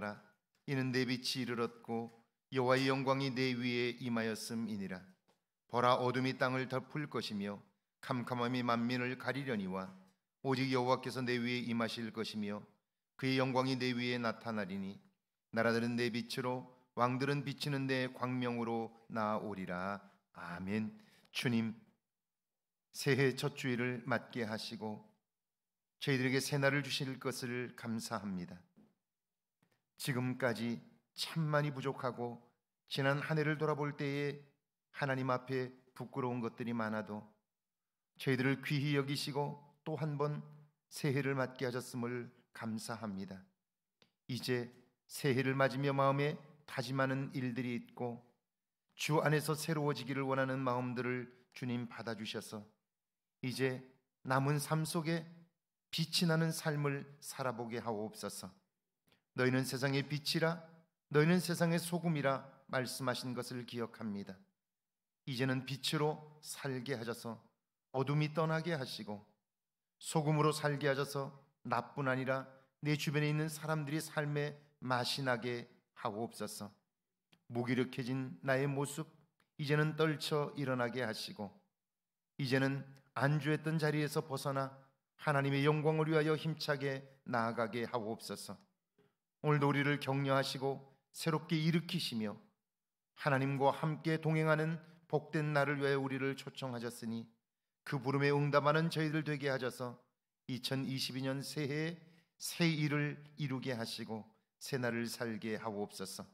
하라 이는 내 빛이 이르렀고 여호와의 영광이 내 위에 임하였음이니라 보라 어둠이 땅을 덮을 것이며 캄캄함이 만민을 가리려니와 오직 여호와께서 내 위에 임하실 것이며 그의 영광이 내 위에 나타나리니 나라들은 내 빛으로 왕들은 비치는 내 광명으로 나오리라 아멘 주님 새해 첫 주일을 맞게 하시고 저희들에게 새날을 주실 것을 감사합니다. 지금까지 참 많이 부족하고 지난 한 해를 돌아볼 때에 하나님 앞에 부끄러운 것들이 많아도 저희들을 귀히 여기시고 또 한 번 새해를 맞게 하셨음을 감사합니다. 이제 새해를 맞으며 마음에 다짐하는 일들이 있고 주 안에서 새로워지기를 원하는 마음들을 주님 받아주셔서 이제 남은 삶 속에 빛이 나는 삶을 살아보게 하옵소서. 너희는 세상의 빛이라 너희는 세상의 소금이라 말씀하신 것을 기억합니다. 이제는 빛으로 살게 하셔서 어둠이 떠나게 하시고 소금으로 살게 하셔서 나뿐 아니라 내 주변에 있는 사람들이 삶에 맛이 나게 하고옵소서. 무기력해진 나의 모습 이제는 떨쳐 일어나게 하시고 이제는 안주했던 자리에서 벗어나 하나님의 영광을 위하여 힘차게 나아가게 하고옵소서. 오늘도 우리를 격려하시고 새롭게 일으키시며 하나님과 함께 동행하는 복된 날을 위해 우리를 초청하셨으니 그 부름에 응답하는 저희들 되게 하셔서 2022년 새해에 새 일을 이루게 하시고 새 날을 살게 하옵소서.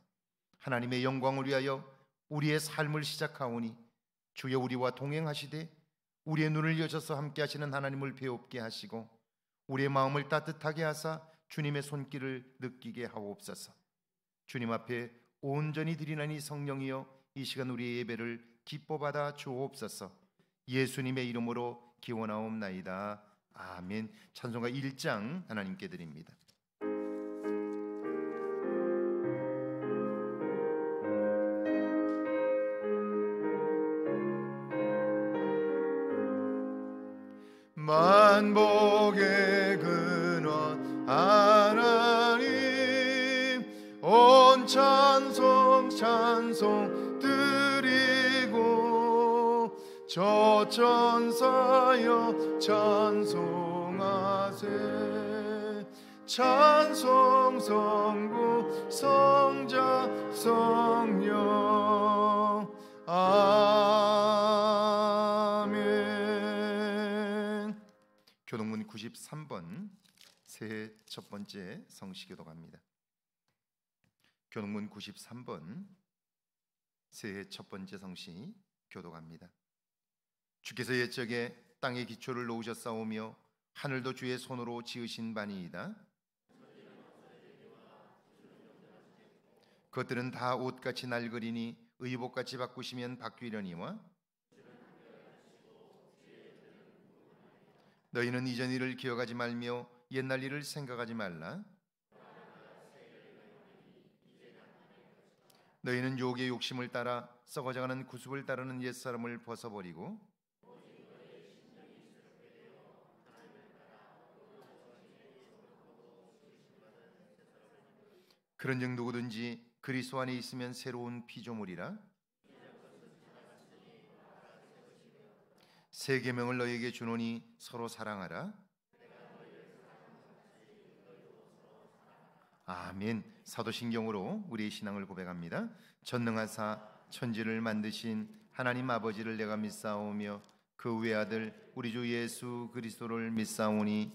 하나님의 영광을 위하여 우리의 삶을 시작하오니 주여 우리와 동행하시되 우리의 눈을 여셔서 함께 하시는 하나님을 배웁게 하시고 우리의 마음을 따뜻하게 하사 주님의 손길을 느끼게 하옵소서. 주님 앞에 온전히 드리나니 성령이여 이 시간 우리의 예배를 기뻐받아 주옵소서. 예수님의 이름으로 기원하옵나이다. 아멘. 찬송가 1장 하나님께 드립니다. 천사여 찬송하세 찬송 성부 성자 성령 아멘 교동문 93번 새해 첫 번째 성시교도 갑니다 교동문 93번 새해 첫 번째 성시 교도 갑니다 주께서 옛적에 땅의 기초를 놓으셨사오며 하늘도 주의 손으로 지으신 바니이다. 그것들은 다 옷같이 날그리니 의복같이 바꾸시면 바뀌려니와 너희는 이전 일을 기억하지 말며 옛날 일을 생각하지 말라. 너희는 욕의 욕심을 따라 썩어져가는 구습을 따르는 옛사람을 벗어버리고 그런즉 누구든지 그리스도 안에 있으면 새로운 피조물이라 세 계명을 너희에게 주노니 서로 사랑하라. 아멘. 사도신경으로 우리의 신앙을 고백합니다. 전능하사 천지를 만드신 하나님 아버지를 내가 믿사오며 그 외아들 우리 주 예수 그리스도를 믿사오니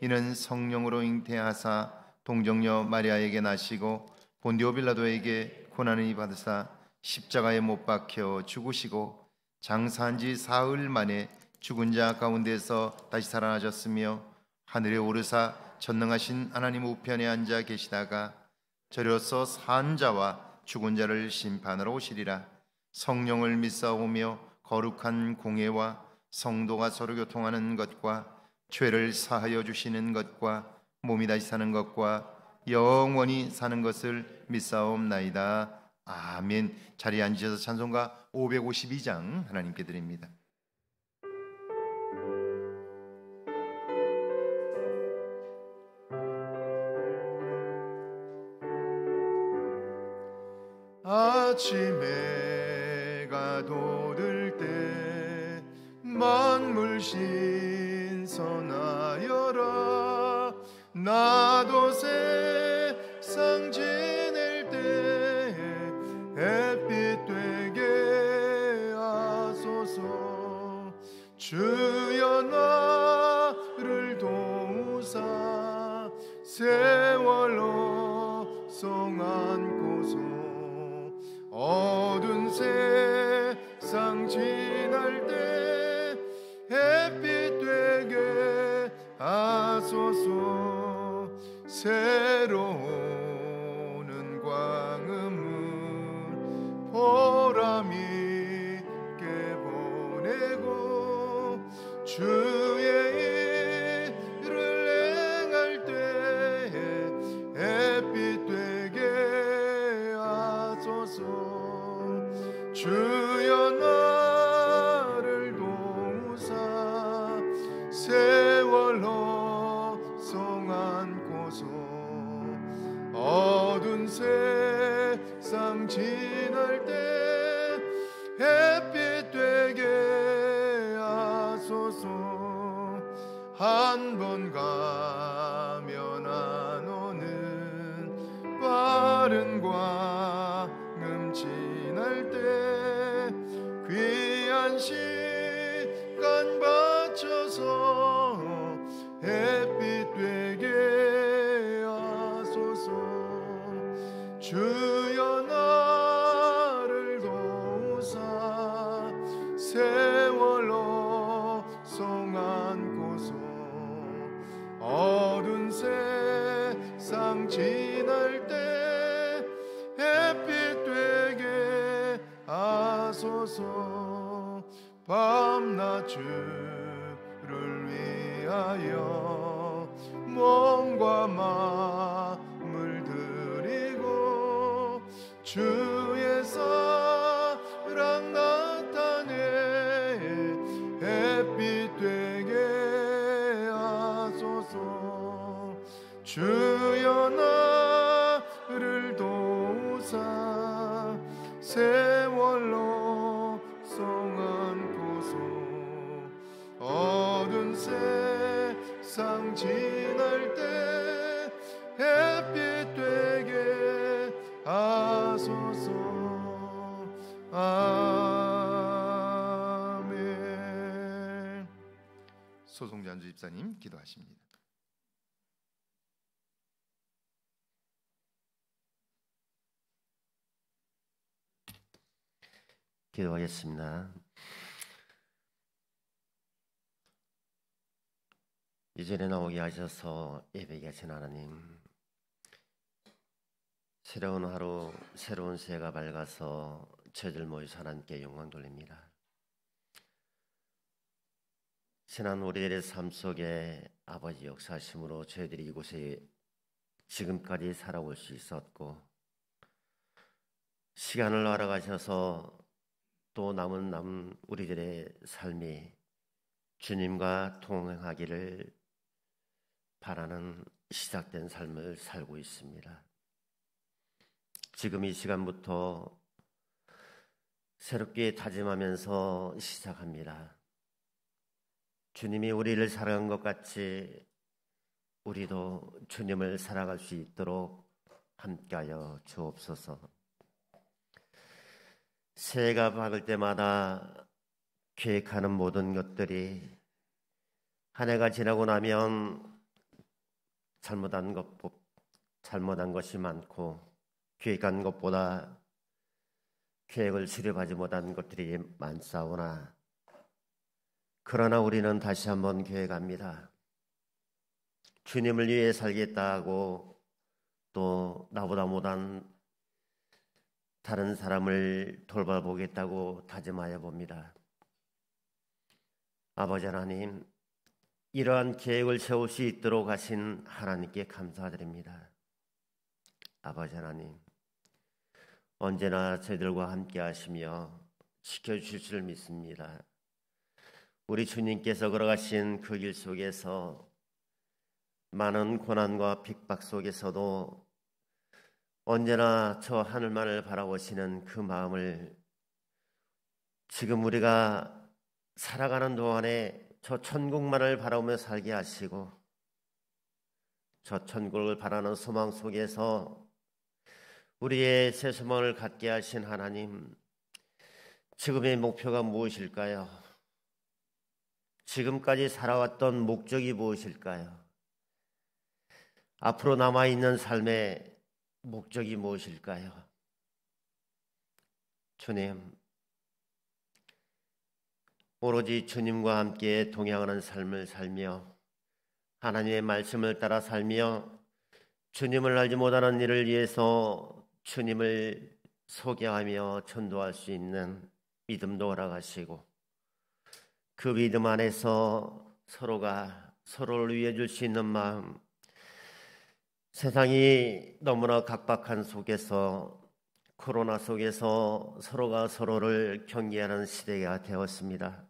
이는 성령으로 잉태하사 동정녀 마리아에게 나시고 본디오 빌라도에게 고난을 받으사 십자가에 못 박혀 죽으시고 장사한 지 사흘 만에 죽은 자 가운데서 다시 살아나셨으며 하늘에 오르사 전능하신 하나님 우편에 앉아 계시다가 저로서 산 자와 죽은 자를 심판하러 오시리라 성령을 믿사오며 거룩한 공예와 성도가 서로 교통하는 것과 죄를 사하여 주시는 것과 몸이 다시 사는 것과 영원히 사는 것을 믿사옵나이다. 아멘. 자리에 앉으셔서 찬송가 552장 하나님께 드립니다. 아침에 가도 들때 만물 신선하여라 나도 세상 지낼 때 햇빛 되게 하소서 주여 나를 도우사 세월로 송안고서 어두운 세상 지날 때 햇빛 되게 하소서 새로는 광음을 보람 있게 보내고 주의 한번 가면 안 오는 빠른 광음 지날 때 귀한 시 목사님 기도하십니다. 기도하겠습니다. 이 전에 나오게 하셔서 예배하신 하나님 새로운 하루 새로운 새가 밝아서 저들 모여 하나님께 영광 돌립니다. 지난 우리들의 삶 속에 아버지 역사심으로 저희들이 이곳에 지금까지 살아올 수 있었고 시간을 알아가셔서 또 남은 남 우리들의 삶이 주님과 동행하기를 바라는 시작된 삶을 살고 있습니다. 지금 이 시간부터 새롭게 다짐하면서 시작합니다. 주님이 우리를 사랑한 것 같이 우리도 주님을 사랑할 수 있도록 함께하여 주옵소서. 새해가 밝을 때마다 계획하는 모든 것들이 한 해가 지나고 나면 잘못한 것 잘못한 것이 많고 계획한 것보다 계획을 수립하지 못한 것들이 많사오나 그러나 우리는 다시 한번 교회 갑니다. 주님을 위해 살겠다고 또 나보다 못한 다른 사람을 돌봐보겠다고 다짐하여 봅니다. 아버지 하나님, 이러한 계획을 세울 수 있도록 하신 하나님께 감사드립니다. 아버지 하나님, 언제나 저희들과 함께 하시며 지켜주실 줄 믿습니다. 우리 주님께서 걸어가신 그 길 속에서 많은 고난과 핍박 속에서도 언제나 저 하늘만을 바라보시는 그 마음을 지금 우리가 살아가는 동안에 저 천국만을 바라보며 살게 하시고 저 천국을 바라는 소망 속에서 우리의 새 소망을 갖게 하신 하나님 지금의 목표가 무엇일까요? 지금까지 살아왔던 목적이 무엇일까요? 앞으로 남아있는 삶의 목적이 무엇일까요? 주님, 오로지 주님과 함께 동행하는 삶을 살며 하나님의 말씀을 따라 살며 주님을 알지 못하는 이를 위해서 주님을 소개하며 전도할 수 있는 믿음도 허락하시고 그 믿음 안에서 서로가 서로를 위해 줄 수 있는 마음, 세상이 너무나 각박한 속에서 코로나 속에서 서로가 서로를 경계하는 시대가 되었습니다.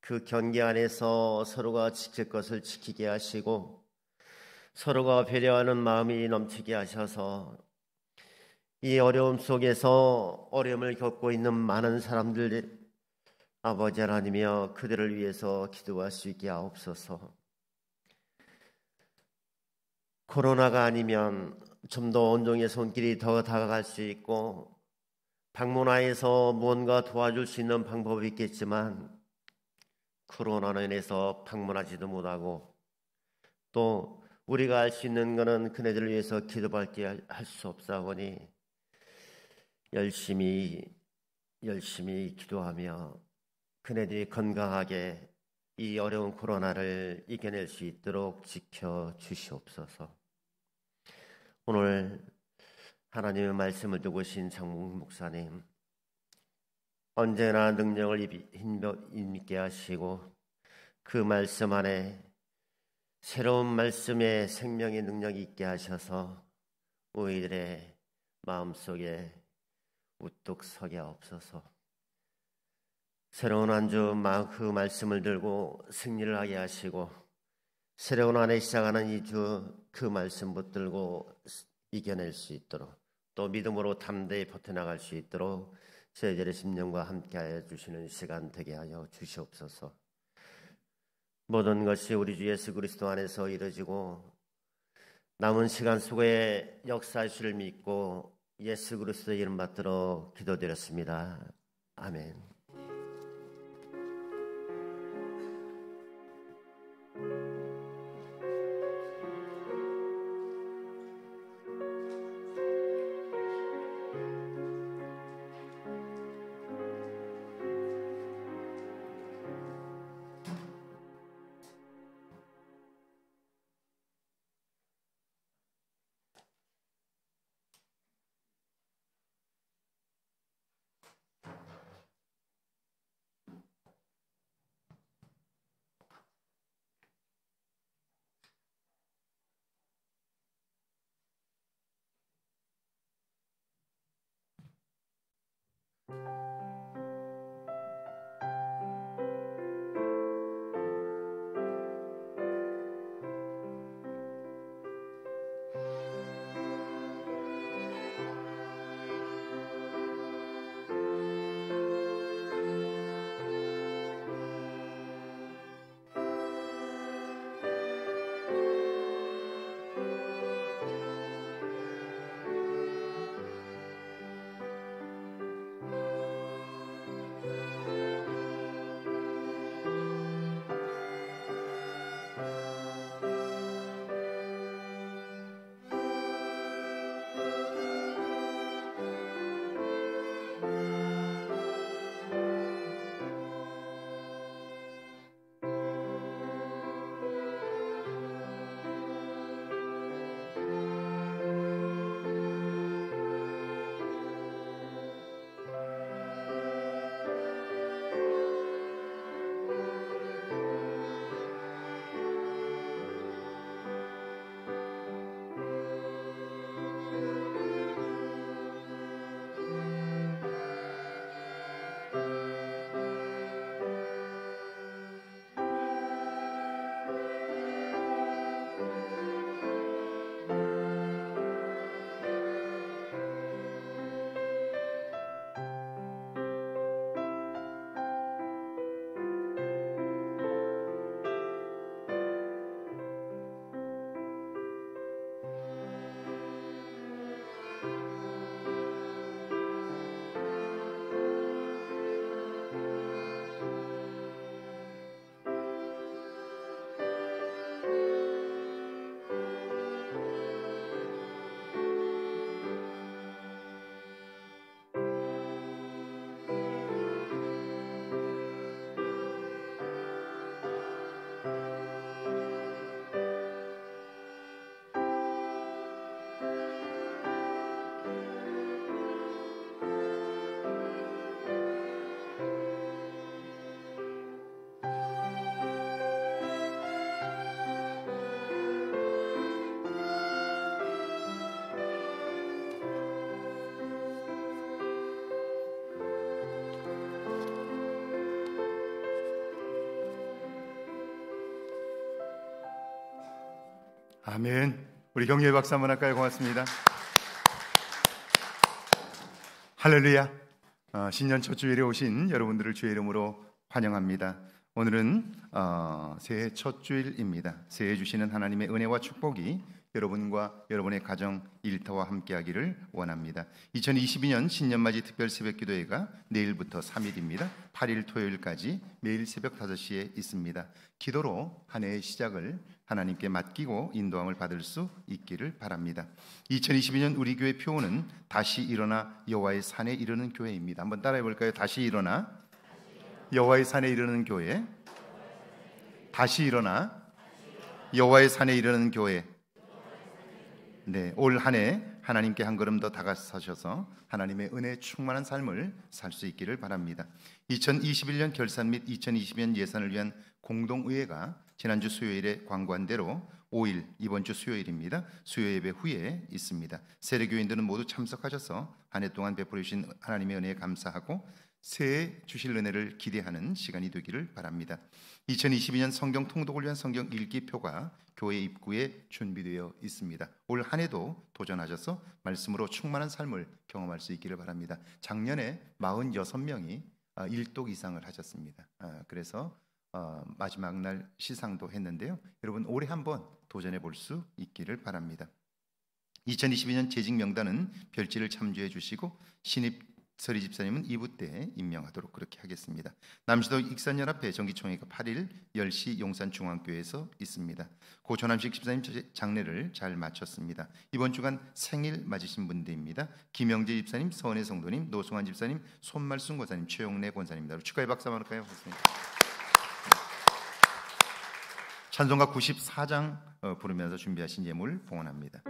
그 경계 안에서 서로가 지킬 것을 지키게 하시고 서로가 배려하는 마음이 넘치게 하셔서 이 어려움 속에서 어려움을 겪고 있는 많은 사람들 아버지 하나님이여 그들을 위해서 기도할 수 있게 하옵소서. 코로나가 아니면 좀 더 온종의 손길이 더 다가갈 수 있고 방문하에서 무언가 도와줄 수 있는 방법이 있겠지만 코로나로 인해서 방문하지도 못하고 또 우리가 할 수 있는 것은 그네들을 위해서 기도밖에 할수 없사오니 열심히 열심히 기도하며 그네들이 건강하게 이 어려운 코로나를 이겨낼 수 있도록 지켜 주시옵소서. 오늘 하나님의 말씀을 두고 신 장목 목사님 언제나 능력을 힘있게 하시고 그 말씀 안에 새로운 말씀의 생명의 능력이 있게 하셔서 우리들의 마음속에 우뚝 서게 하옵소서. 새로운 한 주 마크 그 말씀을 들고 승리를 하게 하시고 새로운 한해 시작하는 이 주 그 말씀 붙들고 이겨낼 수 있도록 또 믿음으로 담대히 버텨나갈 수 있도록 저희들의 심령과 함께하여 주시는 시간 되게 하여 주시옵소서. 모든 것이 우리 주 예수 그리스도 안에서 이루어지고 남은 시간 속에 역사하실 믿고 예수 그리스도 의 이름 받들어 기도드렸습니다. 아멘. 아멘. 우리 경희의 박사 한번 할까요? 고맙습니다. 할렐루야. 어, 신년 첫 주일에 오신 여러분들을 주의 이름으로 환영합니다. 오늘은 어, 새해 첫 주일입니다. 새해 주시는 하나님의 은혜와 축복이 여러분과 여러분의 가정 일터와 함께하기를 원합니다. 2022년 신년맞이 특별 새벽 기도회가 내일부터 3일입니다. 8일 토요일까지 매일 새벽 5시에 있습니다. 기도로 한 해의 시작을 하나님께 맡기고 인도함을 받을 수 있기를 바랍니다. 2022년 우리 교회 표어는 다시 일어나 여호와의 산에 이르는 교회입니다. 한번 따라해 볼까요? 다시 일어나 여호와의 산에 이르는 교회. 다시 일어나 여호와의 산에 이르는 교회. 네, 올한해 하나님께 한 걸음 더 다가서셔서 하나님의 은혜 충만한 삶을 살 수 있기를 바랍니다. 2021년 결산 및 2020년 예산을 위한 공동의회가 지난주 수요일에 광고한대로 5일 이번 주 수요일입니다. 수요 예배 후에 있습니다. 세례 교인들은 모두 참석하셔서 한 해 동안 베풀어 주신 하나님의 은혜에 감사하고 새해 주실 은혜를 기대하는 시간이 되기를 바랍니다. 2022년 성경 통독을 위한 성경 읽기표가 교회 입구에 준비되어 있습니다. 올 한 해도 도전하셔서 말씀으로 충만한 삶을 경험할 수 있기를 바랍니다. 작년에 46명이 아, 일독 이상을 하셨습니다. 아, 그래서 어, 마지막 날 시상도 했는데요. 여러분 올해 한번 도전해 볼 수 있기를 바랍니다. 2022년 재직 명단은 별지를 참조해 주시고 신입 서리 집사님은 2부 때 임명하도록 그렇게 하겠습니다. 남시도 익산연합회 정기총회가 8일 10시 용산중앙교회에서 있습니다. 고 전함식 집사님 장례를 잘 마쳤습니다. 이번 주간 생일 맞으신 분들입니다. 김영재 집사님, 서은혜 성도님, 노승환 집사님, 손말순 권사님, 최용래 권사님 들 축하의 박수 한번 할까요? 찬송가 94장 어, 부르면서 준비하신 예물 봉헌합니다.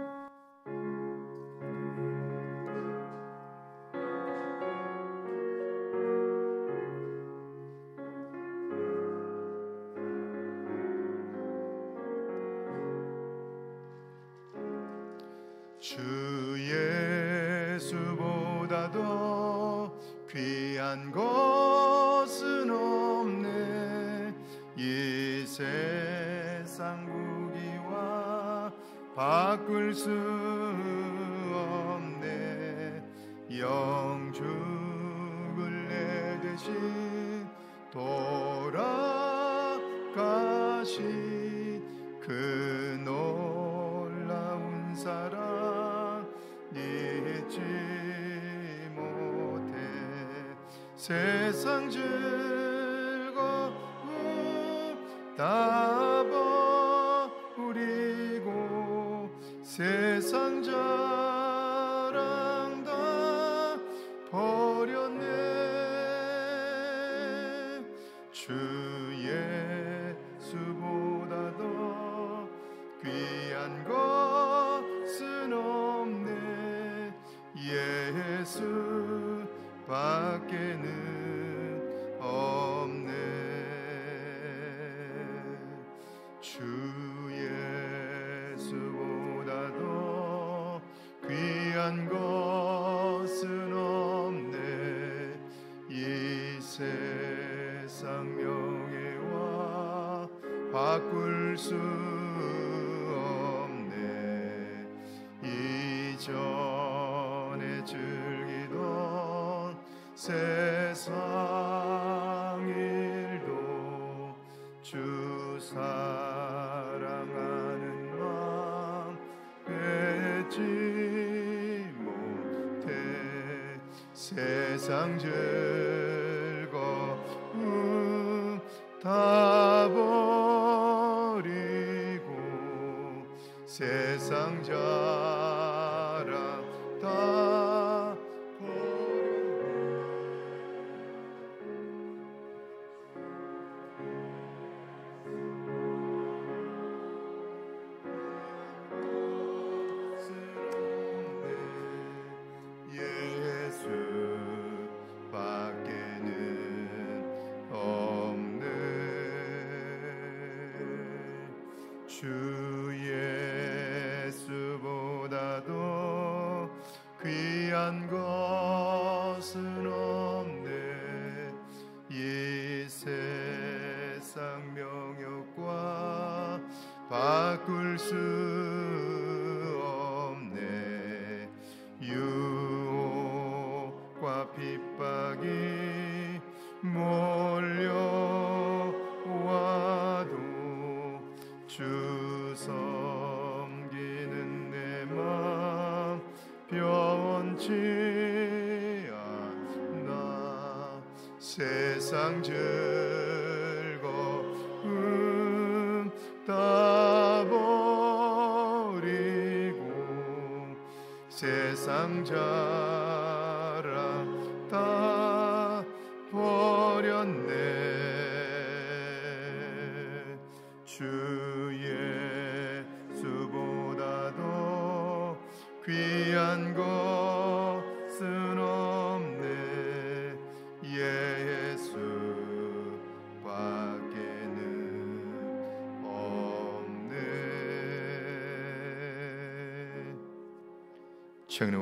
바꿀 수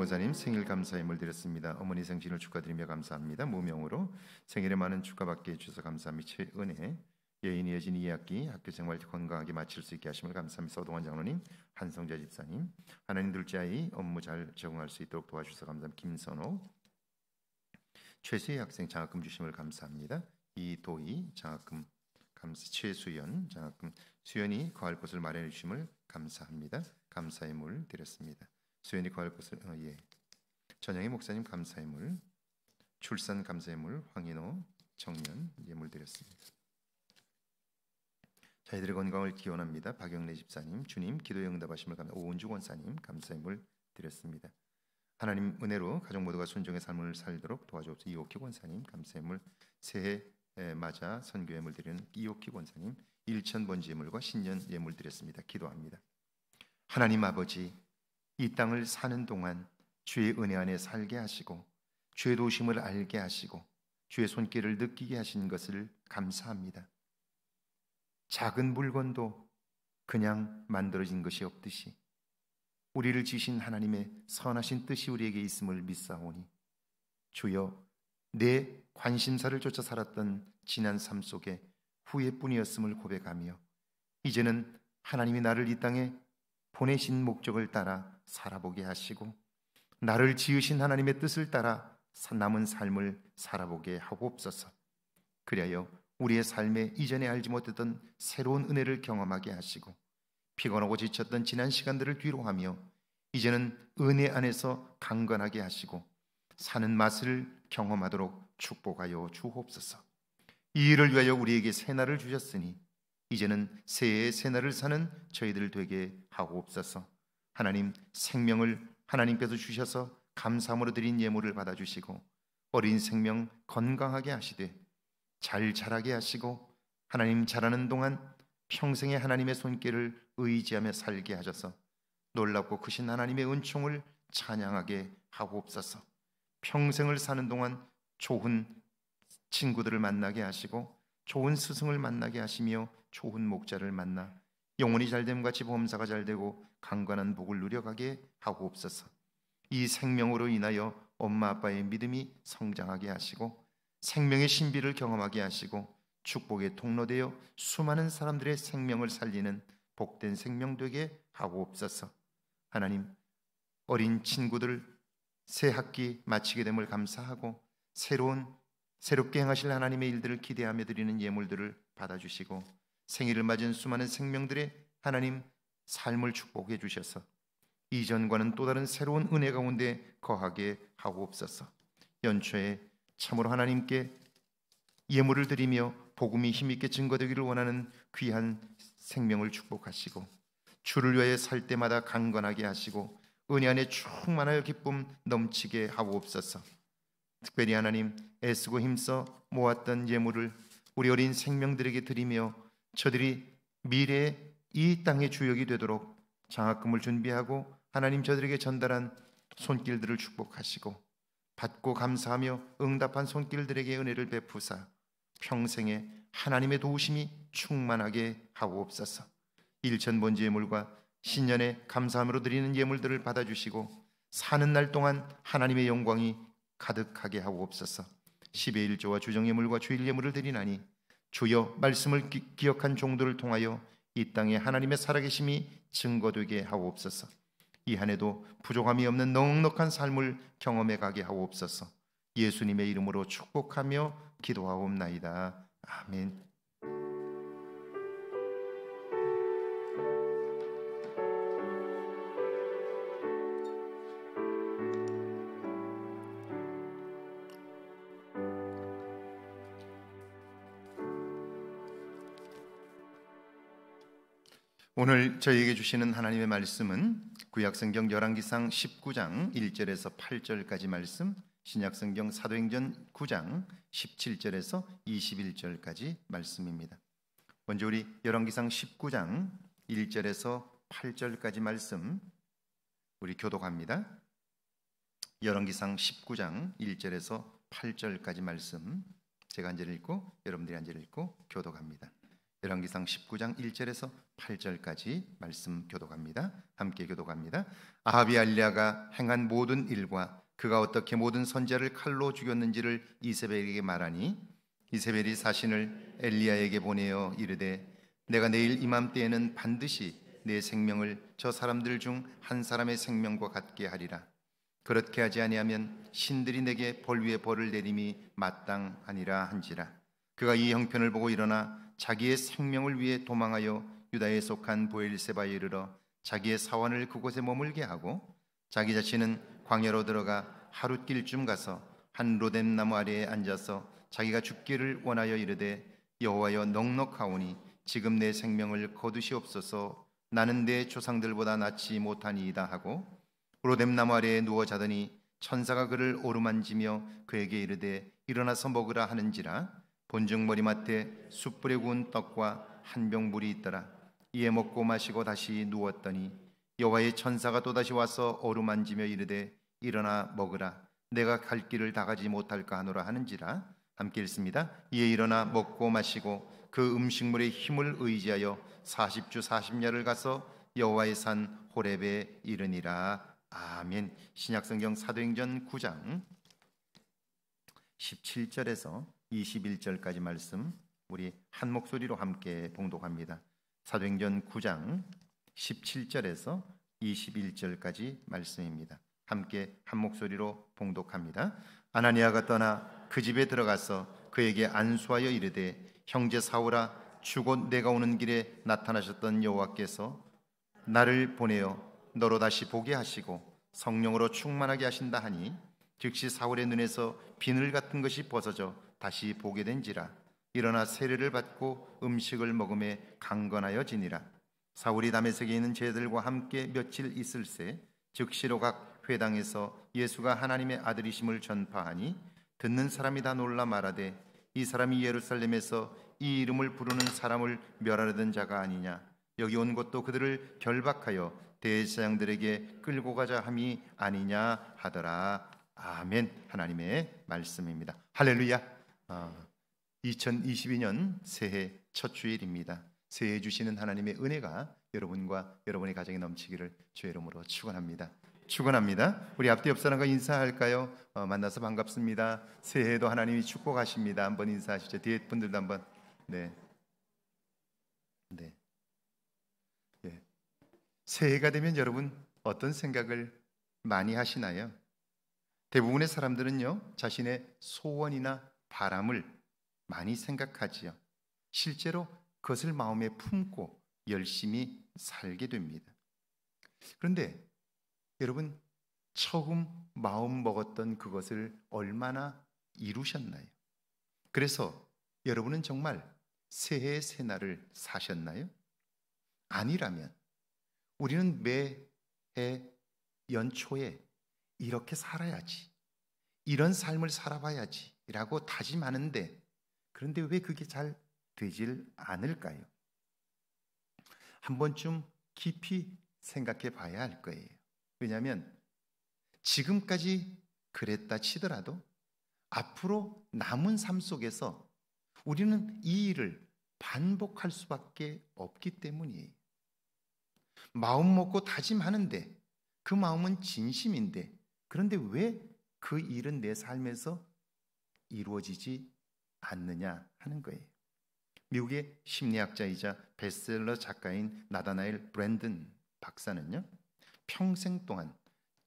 여자님 생일 감사 예물 드렸습니다. 어머니 생신을 축하드리며 감사합니다. 무명으로 생일에 많은 축하받게 해주셔서 감사합니다. 최은혜 예인 예진 이학기 학교 생활 건강하게 마칠 수 있게 하심을 감사합니다. 서동환 장로님, 한성자 집사님, 하나님 둘째 아이 업무 잘 적응할 수 있도록 도와주셔서 감사합니다. 김선호 최수희 학생 장학금 주심을 감사합니다. 이도희 장학금 감사 최수연 장학금 수연이 거할 곳을 마련해 주심을 감사합니다. 감사의 물 드렸습니다. 소연이 구할 것을 어, 예. 전영희 목사님 감사의물, 출산 감사의물, 황인호 정년 예물 드렸습니다. 저희들의 건강을 기원합니다. 박영래 집사님, 주님 기도 응답하심을 감사. 오은주 권사님 감사의물 드렸습니다. 하나님 은혜로 가족 모두가 순종의 삶을 살도록 도와주옵소서. 이옥희 권사님 감사의물 새해 맞아 선교 예물 드리는 이옥희 권사님 1천 번지 예물과 신년 예물 드렸습니다. 기도합니다. 하나님 아버지 이 땅을 사는 동안 주의 은혜 안에 살게 하시고 주의 도심을 알게 하시고 주의 손길을 느끼게 하신 것을 감사합니다. 작은 물건도 그냥 만들어진 것이 없듯이 우리를 지신 하나님의 선하신 뜻이 우리에게 있음을 믿사오니 주여 내 관심사를 쫓아 살았던 지난 삶 속에 후회뿐이었음을 고백하며 이제는 하나님이 나를 이 땅에 보내신 목적을 따라 살아보게 하시고 나를 지으신 하나님의 뜻을 따라 남은 삶을 살아보게 하고옵소서. 그리하여 우리의 삶에 이전에 알지 못했던 새로운 은혜를 경험하게 하시고 피곤하고 지쳤던 지난 시간들을 뒤로하며 이제는 은혜 안에서 강건하게 하시고 사는 맛을 경험하도록 축복하여 주옵소서. 이 일을 위하여 우리에게 새날을 주셨으니 이제는 새해의 새날을 사는 저희들 되게 하고옵소서. 하나님 생명을 하나님께서 주셔서 감사함으로 드린 예물을 받아주시고 어린 생명 건강하게 하시되 잘 자라게 하시고 하나님 자라는 동안 평생에 하나님의 손길을 의지하며 살게 하셔서 놀랍고 크신 하나님의 은총을 찬양하게 하고옵소서 평생을 사는 동안 좋은 친구들을 만나게 하시고 좋은 스승을 만나게 하시며 좋은 목자를 만나 영혼이 잘됨 같이 범사가 잘되고 강관한 복을 누려가게 하고옵소서. 이 생명으로 인하여 엄마 아빠의 믿음이 성장하게 하시고 생명의 신비를 경험하게 하시고 축복의 통로되어 수많은 사람들의 생명을 살리는 복된 생명 되게 하고옵소서. 하나님 어린 친구들 새 학기 마치게 됨을 감사하고 새로운 새롭게 행하실 하나님의 일들을 기대하며 드리는 예물들을 받아주시고 생일을 맞은 수많은 생명들의 하나님 삶을 축복해 주셔서 이전과는 또 다른 새로운 은혜 가운데 거하게 하고없어서 연초에 참으로 하나님께 예물을 드리며 복음이 힘있게 증거되기를 원하는 귀한 생명을 축복하시고 주를 위해 살 때마다 강건하게 하시고 은혜 안에 충만하여 기쁨 넘치게 하고없어서 특별히 하나님 애쓰고 힘써 모았던 예물을 우리 어린 생명들에게 드리며 저들이 미래에 이 땅의 주역이 되도록 장학금을 준비하고 하나님 저들에게 전달한 손길들을 축복하시고 받고 감사하며 응답한 손길들에게 은혜를 베푸사 평생에 하나님의 도우심이 충만하게 하옵소서. 일천 번지 예물과 신년에 감사함으로 드리는 예물들을 받아주시고 사는 날 동안 하나님의 영광이 가득하게 하옵소서. 10의 일조와 주정예물과 주일예물을 드리나니 주여 말씀을 기, 억한 종들을 통하여 이 땅에 하나님의 살아계심이 증거되게 하옵소서. 이 한해도 부족함이 없는 넉넉한 삶을 경험해 가게 하옵소서. 예수님의 이름으로 축복하며 기도하옵나이다. 아멘. 오늘 저희에게 주시는 하나님의 말씀은 구약성경 열왕기상 19장 1절에서 8절까지 말씀, 신약성경 사도행전 9장 17절에서 21절까지 말씀입니다. 먼저 우리 열왕기상 19장 1절에서 8절까지 말씀 우리 교독합니다. 열왕기상 19장 1절에서 8절까지 말씀 제가 한절 읽고 여러분들이 한절 읽고 교독합니다. 열왕기상 19장 1절에서 8절까지 말씀 교도합니다 함께 교도합니다 아비알리아가 행한 모든 일과 그가 어떻게 모든 선제를 칼로 죽였는지를 이세벨에게 말하니 이세벨이 사신을 엘리야에게 보내어 이르되 내가 내일 이맘때에는 반드시 내 생명을 저 사람들 중 한 사람의 생명과 같게 하리라 그렇게 하지 아니하면 신들이 내게 벌 위에 벌을 내림이 마땅하니라 한지라 그가 이 형편을 보고 일어나 자기의 생명을 위해 도망하여 유다에 속한 보엘세바에 이르러 자기의 사원을 그곳에 머물게 하고 자기 자신은 광야로 들어가 하룻길쯤 가서 한 로뎀 나무 아래에 앉아서 자기가 죽기를 원하여 이르되 여호와여 넉넉하오니 지금 내 생명을 거두시옵소서 나는 내 조상들보다 낫지 못하니이다 하고 로뎀 나무 아래에 누워 자더니 천사가 그를 오르만지며 그에게 이르되 일어나서 먹으라 하는지라 본중 머리맡에 숯불에 구운 떡과 한 병 물이 있더라. 이에 먹고 마시고 다시 누웠더니 여호와의 천사가 또다시 와서 어루만지며 이르되 일어나 먹으라. 내가 갈 길을 다 가지 못할까 하노라 하는지라 함께 읽습니다. 이에 일어나 먹고 마시고 그 음식물의 힘을 의지하여 40주 40야를 가서 여호와의 산 호렙에 이르니라. 아멘. 신약성경 사도행전 9장 17절에서 21절까지 말씀 우리 한 목소리로 함께 봉독합니다. 사도행전 9장 17절에서 21절까지 말씀입니다. 함께 한 목소리로 봉독합니다. 아나니아가 떠나 그 집에 들어가서 그에게 안수하여 이르되 형제 사오라 죽은 내가 오는 길에 나타나셨던 여호와께서 나를 보내어 너로 다시 보게 하시고 성령으로 충만하게 하신다 하니 즉시 사울의 눈에서 비늘 같은 것이 벗어져 다시 보게 된지라 일어나 세례를 받고 음식을 먹음에 강건하여 지니라 사울이 담에색에 있는 제들과 함께 며칠 있을새 즉시로 각 회당에서 예수가 하나님의 아들이심을 전파하니 듣는 사람이 다 놀라 말하되 이 사람이 예루살렘에서 이 이름을 부르는 사람을 멸하려던 자가 아니냐 여기 온 것도 그들을 결박하여 대제사장들에게 끌고 가자 함이 아니냐 하더라 아멘 하나님의 말씀입니다 할렐루야 2022년 아, 새해 첫 주일입니다. 새해 주시는 하나님의 은혜가 여러분과 여러분의 가정에 넘치기를 주의 이름으로 축원합니다. 축원합니다. 우리 앞뒤 옆 사람과 인사할까요? 어, 만나서 반갑습니다. 새해에도 하나님이 축복하십니다. 한번 인사하시죠. 뒤에 분들도 한번 네. 네. 예. 새해가 되면 여러분 어떤 생각을 많이 하시나요? 대부분의 사람들은요. 자신의 소원이나 바람을 많이 생각하지요. 실제로 그것을 마음에 품고 열심히 살게 됩니다. 그런데 여러분 처음 마음 먹었던 그것을 얼마나 이루셨나요? 그래서 여러분은 정말 새해 새날을 사셨나요? 아니라면 우리는 매해 연초에 이렇게 살아야지. 이런 삶을 살아봐야지. 이라고 다짐하는데 그런데 왜 그게 잘 되질 않을까요? 한 번쯤 깊이 생각해 봐야 할 거예요. 왜냐하면 지금까지 그랬다 치더라도 앞으로 남은 삶 속에서 우리는 이 일을 반복할 수밖에 없기 때문이에요. 마음 먹고 다짐하는데 그 마음은 진심인데 그런데 왜 그 일은 내 삶에서 이루어지지 않느냐 하는 거예요. 미국의 심리학자이자 베스트셀러 작가인 나다나엘 브랜든 박사는요. 평생 동안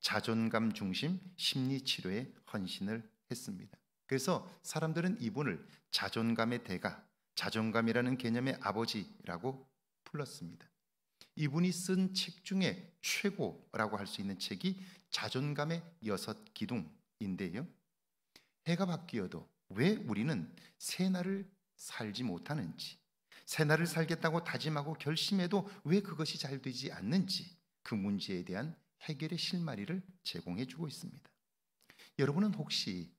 자존감 중심 심리 치료에 헌신을 했습니다. 그래서 사람들은 이분을 자존감의 대가, 자존감이라는 개념의 아버지라고 불렀습니다. 이분이 쓴 책 중에 최고라고 할 수 있는 책이 자존감의 여섯 기둥인데요. 해가 바뀌어도 왜 우리는 새날을 살지 못하는지, 새날을 살겠다고 다짐하고 결심해도 왜 그것이 잘 되지 않는지 그 문제에 대한 해결의 실마리를 제공해 주고 있습니다. 여러분은 혹시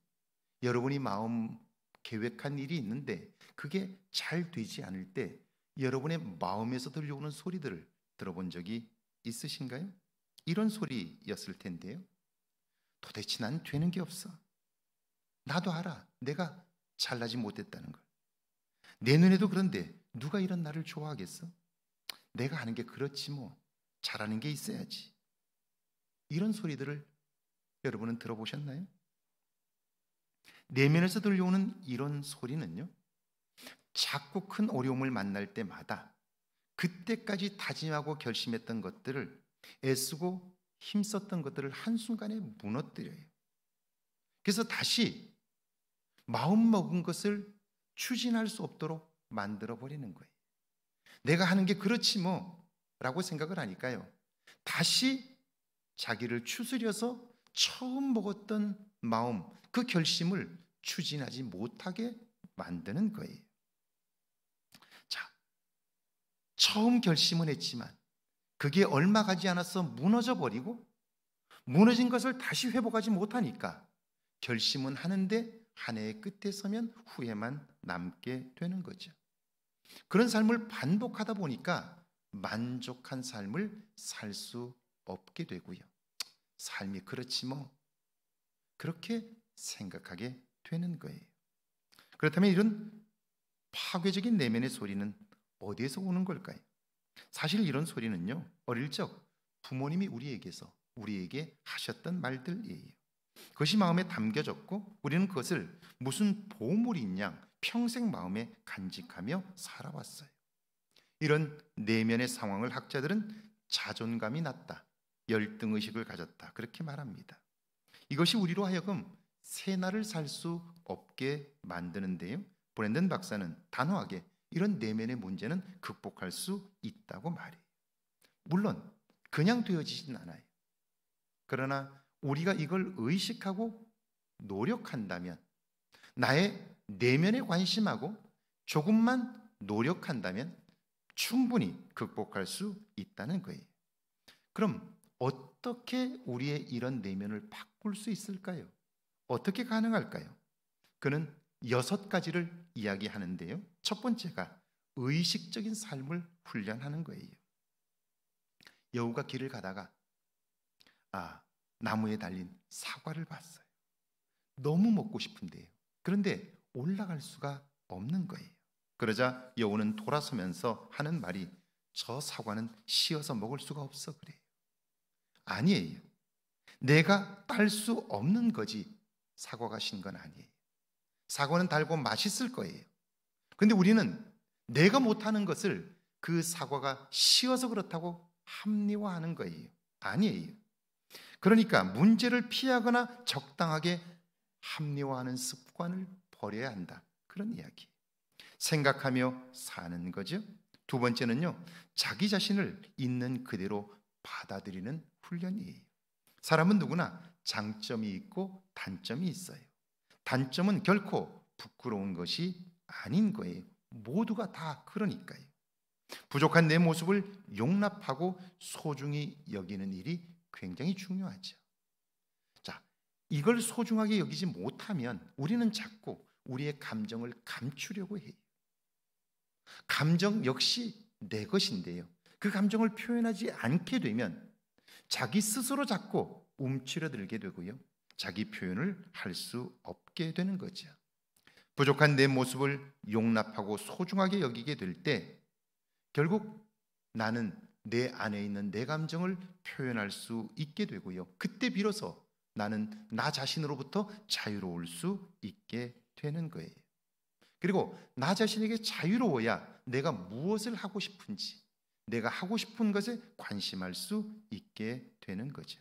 여러분이 마음 계획한 일이 있는데 그게 잘 되지 않을 때 여러분의 마음에서 들려오는 소리들을 들어본 적이 있으신가요? 이런 소리였을 텐데요. 도대체 난 되는 게 없어. 나도 알아. 내가 잘나지 못했다는 걸. 내 눈에도 그런데 누가 이런 나를 좋아하겠어? 내가 하는 게 그렇지 뭐. 잘하는 게 있어야지. 이런 소리들을 여러분은 들어보셨나요? 내면에서 들려오는 이런 소리는요. 작고 큰 어려움을 만날 때마다 그때까지 다짐하고 결심했던 것들을 애쓰고 힘썼던 것들을 한순간에 무너뜨려요. 그래서 다시 마음먹은 것을 추진할 수 없도록 만들어 버리는 거예요. 내가 하는 게 그렇지 뭐 라고 생각을 하니까요. 다시 자기를 추스려서 처음 먹었던 마음, 그 결심을 추진하지 못하게 만드는 거예요. 자, 처음 결심은 했지만 그게 얼마 가지 않아서 무너져 버리고 무너진 것을 다시 회복하지 못하니까 결심은 하는데 한 해의 끝에 서면 후회만 남게 되는 거죠. 그런 삶을 반복하다 보니까 만족한 삶을 살 수 없게 되고요. 삶이 그렇지 뭐. 그렇게 생각하게 되는 거예요. 그렇다면 이런 파괴적인 내면의 소리는 어디에서 오는 걸까요? 사실 이런 소리는요, 어릴 적 부모님이 우리에게서 우리에게 하셨던 말들이에요. 그것이 마음에 담겨졌고 우리는 그것을 무슨 보물인 양 평생 마음에 간직하며 살아왔어요. 이런 내면의 상황을 학자들은 자존감이 낮다, 열등 의식을 가졌다 그렇게 말합니다. 이것이 우리로 하여금 새날을 살 수 없게 만드는데요. 브랜든 박사는 단호하게 이런 내면의 문제는 극복할 수 있다고 말해요. 물론 그냥 되어지진 않아요. 그러나 우리가 이걸 의식하고 노력한다면 나의 내면에 관심하고 조금만 노력한다면 충분히 극복할 수 있다는 거예요. 그럼 어떻게 우리의 이런 내면을 바꿀 수 있을까요? 어떻게 가능할까요? 그는 여섯 가지를 이야기하는데요. 첫 번째가 의식적인 삶을 훈련하는 거예요. 여우가 길을 가다가 아 나무에 달린 사과를 봤어요. 너무 먹고 싶은데요. 그런데 올라갈 수가 없는 거예요. 그러자 여우는 돌아서면서 하는 말이 저 사과는 씌어서 먹을 수가 없어 그래요. 아니에요. 내가 딸 수 없는 거지 사과가 신 건 아니에요. 사과는 달고 맛있을 거예요. 그런데 우리는 내가 못하는 것을 그 사과가 쉬어서 그렇다고 합리화하는 거예요. 아니에요. 그러니까 문제를 피하거나 적당하게 합리화하는 습관을 버려야 한다. 그런 이야기. 생각하며 사는 거죠. 두 번째는요, 자기 자신을 있는 그대로 받아들이는 훈련이에요. 사람은 누구나 장점이 있고 단점이 있어요. 단점은 결코 부끄러운 것이 아닌 거예요. 모두가 다 그러니까요. 부족한 내 모습을 용납하고 소중히 여기는 일이 굉장히 중요하죠. 자, 이걸 소중하게 여기지 못하면 우리는 자꾸 우리의 감정을 감추려고 해요. 감정 역시 내 것인데요. 그 감정을 표현하지 않게 되면 자기 스스로 자꾸 움츠러들게 되고요. 자기 표현을 할 수 없게 되는 거죠. 부족한 내 모습을 용납하고 소중하게 여기게 될 때 결국 나는 내 안에 있는 내 감정을 표현할 수 있게 되고요. 그때 비로소 나는 나 자신으로부터 자유로울 수 있게 되는 거예요. 그리고 나 자신에게 자유로워야 내가 무엇을 하고 싶은지, 내가 하고 싶은 것에 관심할 수 있게 되는 거죠.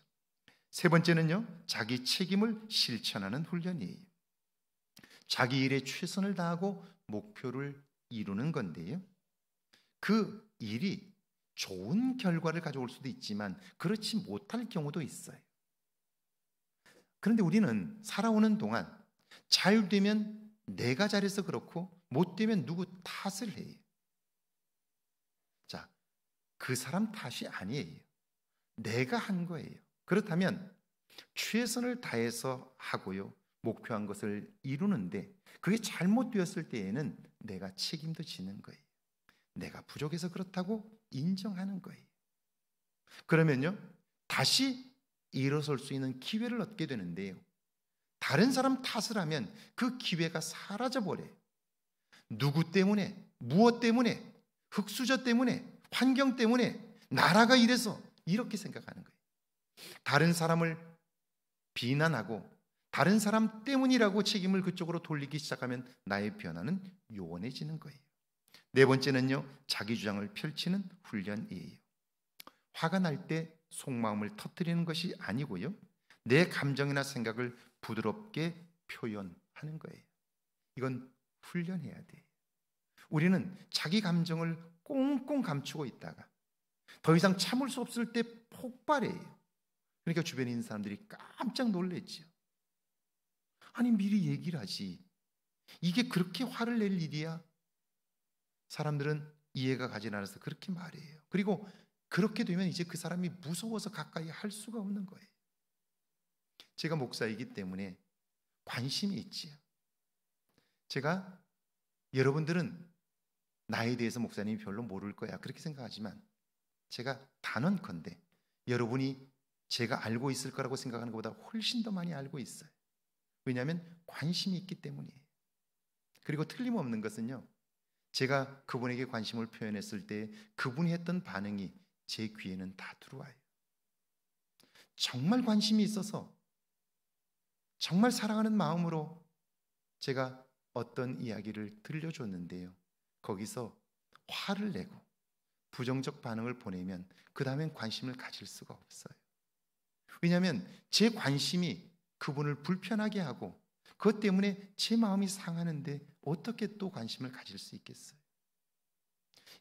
세 번째는요, 자기 책임을 실천하는 훈련이에요. 자기 일에 최선을 다하고 목표를 이루는 건데요. 그 일이 좋은 결과를 가져올 수도 있지만 그렇지 못할 경우도 있어요. 그런데 우리는 살아오는 동안 잘 되면 내가 잘해서 그렇고 못 되면 누구 탓을 해요. 자, 그 사람 탓이 아니에요. 내가 한 거예요. 그렇다면 최선을 다해서 하고요. 목표한 것을 이루는데 그게 잘못되었을 때에는 내가 책임도 지는 거예요. 내가 부족해서 그렇다고 인정하는 거예요. 그러면요, 다시 일어설 수 있는 기회를 얻게 되는데요. 다른 사람 탓을 하면 그 기회가 사라져버려요. 누구 때문에, 무엇 때문에, 흙수저 때문에, 환경 때문에, 나라가 이래서 이렇게 생각하는 거예요. 다른 사람을 비난하고 다른 사람 때문이라고 책임을 그쪽으로 돌리기 시작하면 나의 변화는 요원해지는 거예요. 네 번째는요, 자기 주장을 펼치는 훈련이에요. 화가 날 때 속마음을 터뜨리는 것이 아니고요, 내 감정이나 생각을 부드럽게 표현하는 거예요. 이건 훈련해야 돼. 우리는 자기 감정을 꽁꽁 감추고 있다가 더 이상 참을 수 없을 때 폭발해요. 그러니까 주변에 있는 사람들이 깜짝 놀랬죠 아니 미리 얘기를 하지. 이게 그렇게 화를 낼 일이야? 사람들은 이해가 가지 않아서 그렇게 말해요. 그리고 그렇게 되면 이제 그 사람이 무서워서 가까이 할 수가 없는 거예요. 제가 목사이기 때문에 관심이 있지요. 제가 여러분들은 나에 대해서 목사님이 별로 모를 거야. 그렇게 생각하지만 제가 단언컨대 여러분이 제가 알고 있을 거라고 생각하는 것보다 훨씬 더 많이 알고 있어요. 왜냐하면 관심이 있기 때문이에요. 그리고 틀림없는 것은요. 제가 그분에게 관심을 표현했을 때 그분이 했던 반응이 제 귀에는 다 들어와요. 정말 관심이 있어서 정말 사랑하는 마음으로 제가 어떤 이야기를 들려줬는데요. 거기서 화를 내고 부정적 반응을 보내면 그 다음엔 관심을 가질 수가 없어요. 왜냐하면 제 관심이 그분을 불편하게 하고 그것 때문에 제 마음이 상하는데 어떻게 또 관심을 가질 수 있겠어요?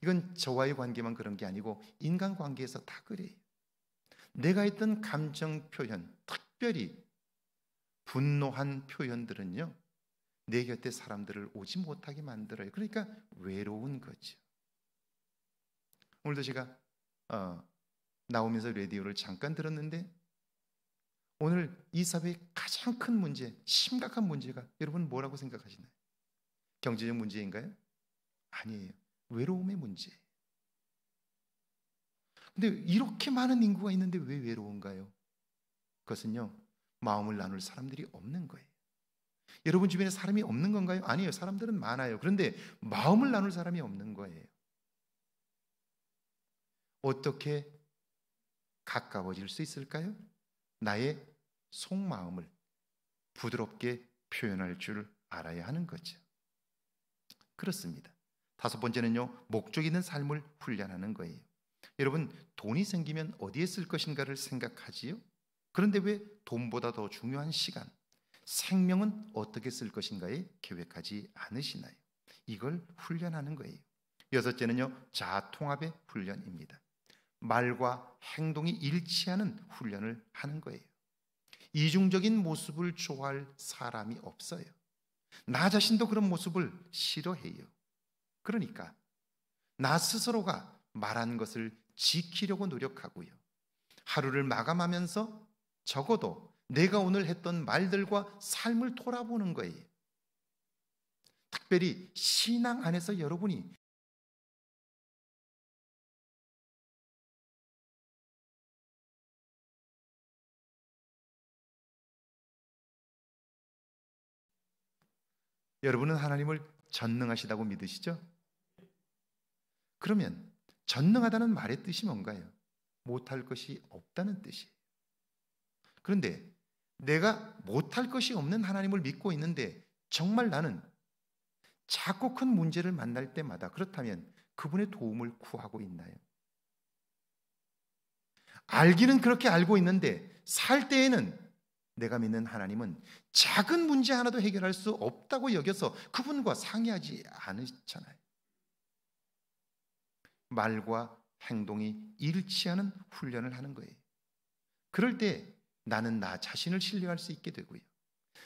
이건 저와의 관계만 그런 게 아니고 인간 관계에서 다 그래요. 내가 했던 감정 표현, 특별히 분노한 표현들은요, 내 곁에 사람들을 오지 못하게 만들어요. 그러니까 외로운 거죠. 오늘도 제가 어, 나오면서 라디오를 잠깐 들었는데 오늘 이 사회의 가장 큰 문제, 심각한 문제가 여러분 뭐라고 생각하시나요? 경제적 문제인가요? 아니에요. 외로움의 문제. 근데 이렇게 많은 인구가 있는데 왜 외로운가요? 그것은요, 마음을 나눌 사람들이 없는 거예요. 여러분 주변에 사람이 없는 건가요? 아니에요. 사람들은 많아요. 그런데 마음을 나눌 사람이 없는 거예요. 어떻게 가까워질 수 있을까요? 나의 속마음을 부드럽게 표현할 줄 알아야 하는 거죠. 그렇습니다. 다섯 번째는요, 목적 있는 삶을 훈련하는 거예요. 여러분, 돈이 생기면 어디에 쓸 것인가를 생각하지요? 그런데 왜 돈보다 더 중요한 시간, 생명은 어떻게 쓸 것인가에 계획하지 않으시나요? 이걸 훈련하는 거예요. 여섯째는요, 자통합의 훈련입니다. 말과 행동이 일치하는 훈련을 하는 거예요. 이중적인 모습을 좋아할 사람이 없어요. 나 자신도 그런 모습을 싫어해요. 그러니까 나 스스로가 말한 것을 지키려고 노력하고요. 하루를 마감하면서 적어도 내가 오늘 했던 말들과 삶을 돌아보는 거예요. 특별히 신앙 안에서 여러분이 여러분은 하나님을 전능하시다고 믿으시죠? 그러면 전능하다는 말의 뜻이 뭔가요? 못할 것이 없다는 뜻이에요. 그런데 내가 못할 것이 없는 하나님을 믿고 있는데 정말 나는 작고 큰 문제를 만날 때마다 그렇다면 그분의 도움을 구하고 있나요? 알기는 그렇게 알고 있는데 살 때에는 내가 믿는 하나님은 작은 문제 하나도 해결할 수 없다고 여겨서 그분과 상의하지 않으잖아요. 말과 행동이 일치하는 훈련을 하는 거예요. 그럴 때 나는 나 자신을 신뢰할 수 있게 되고요.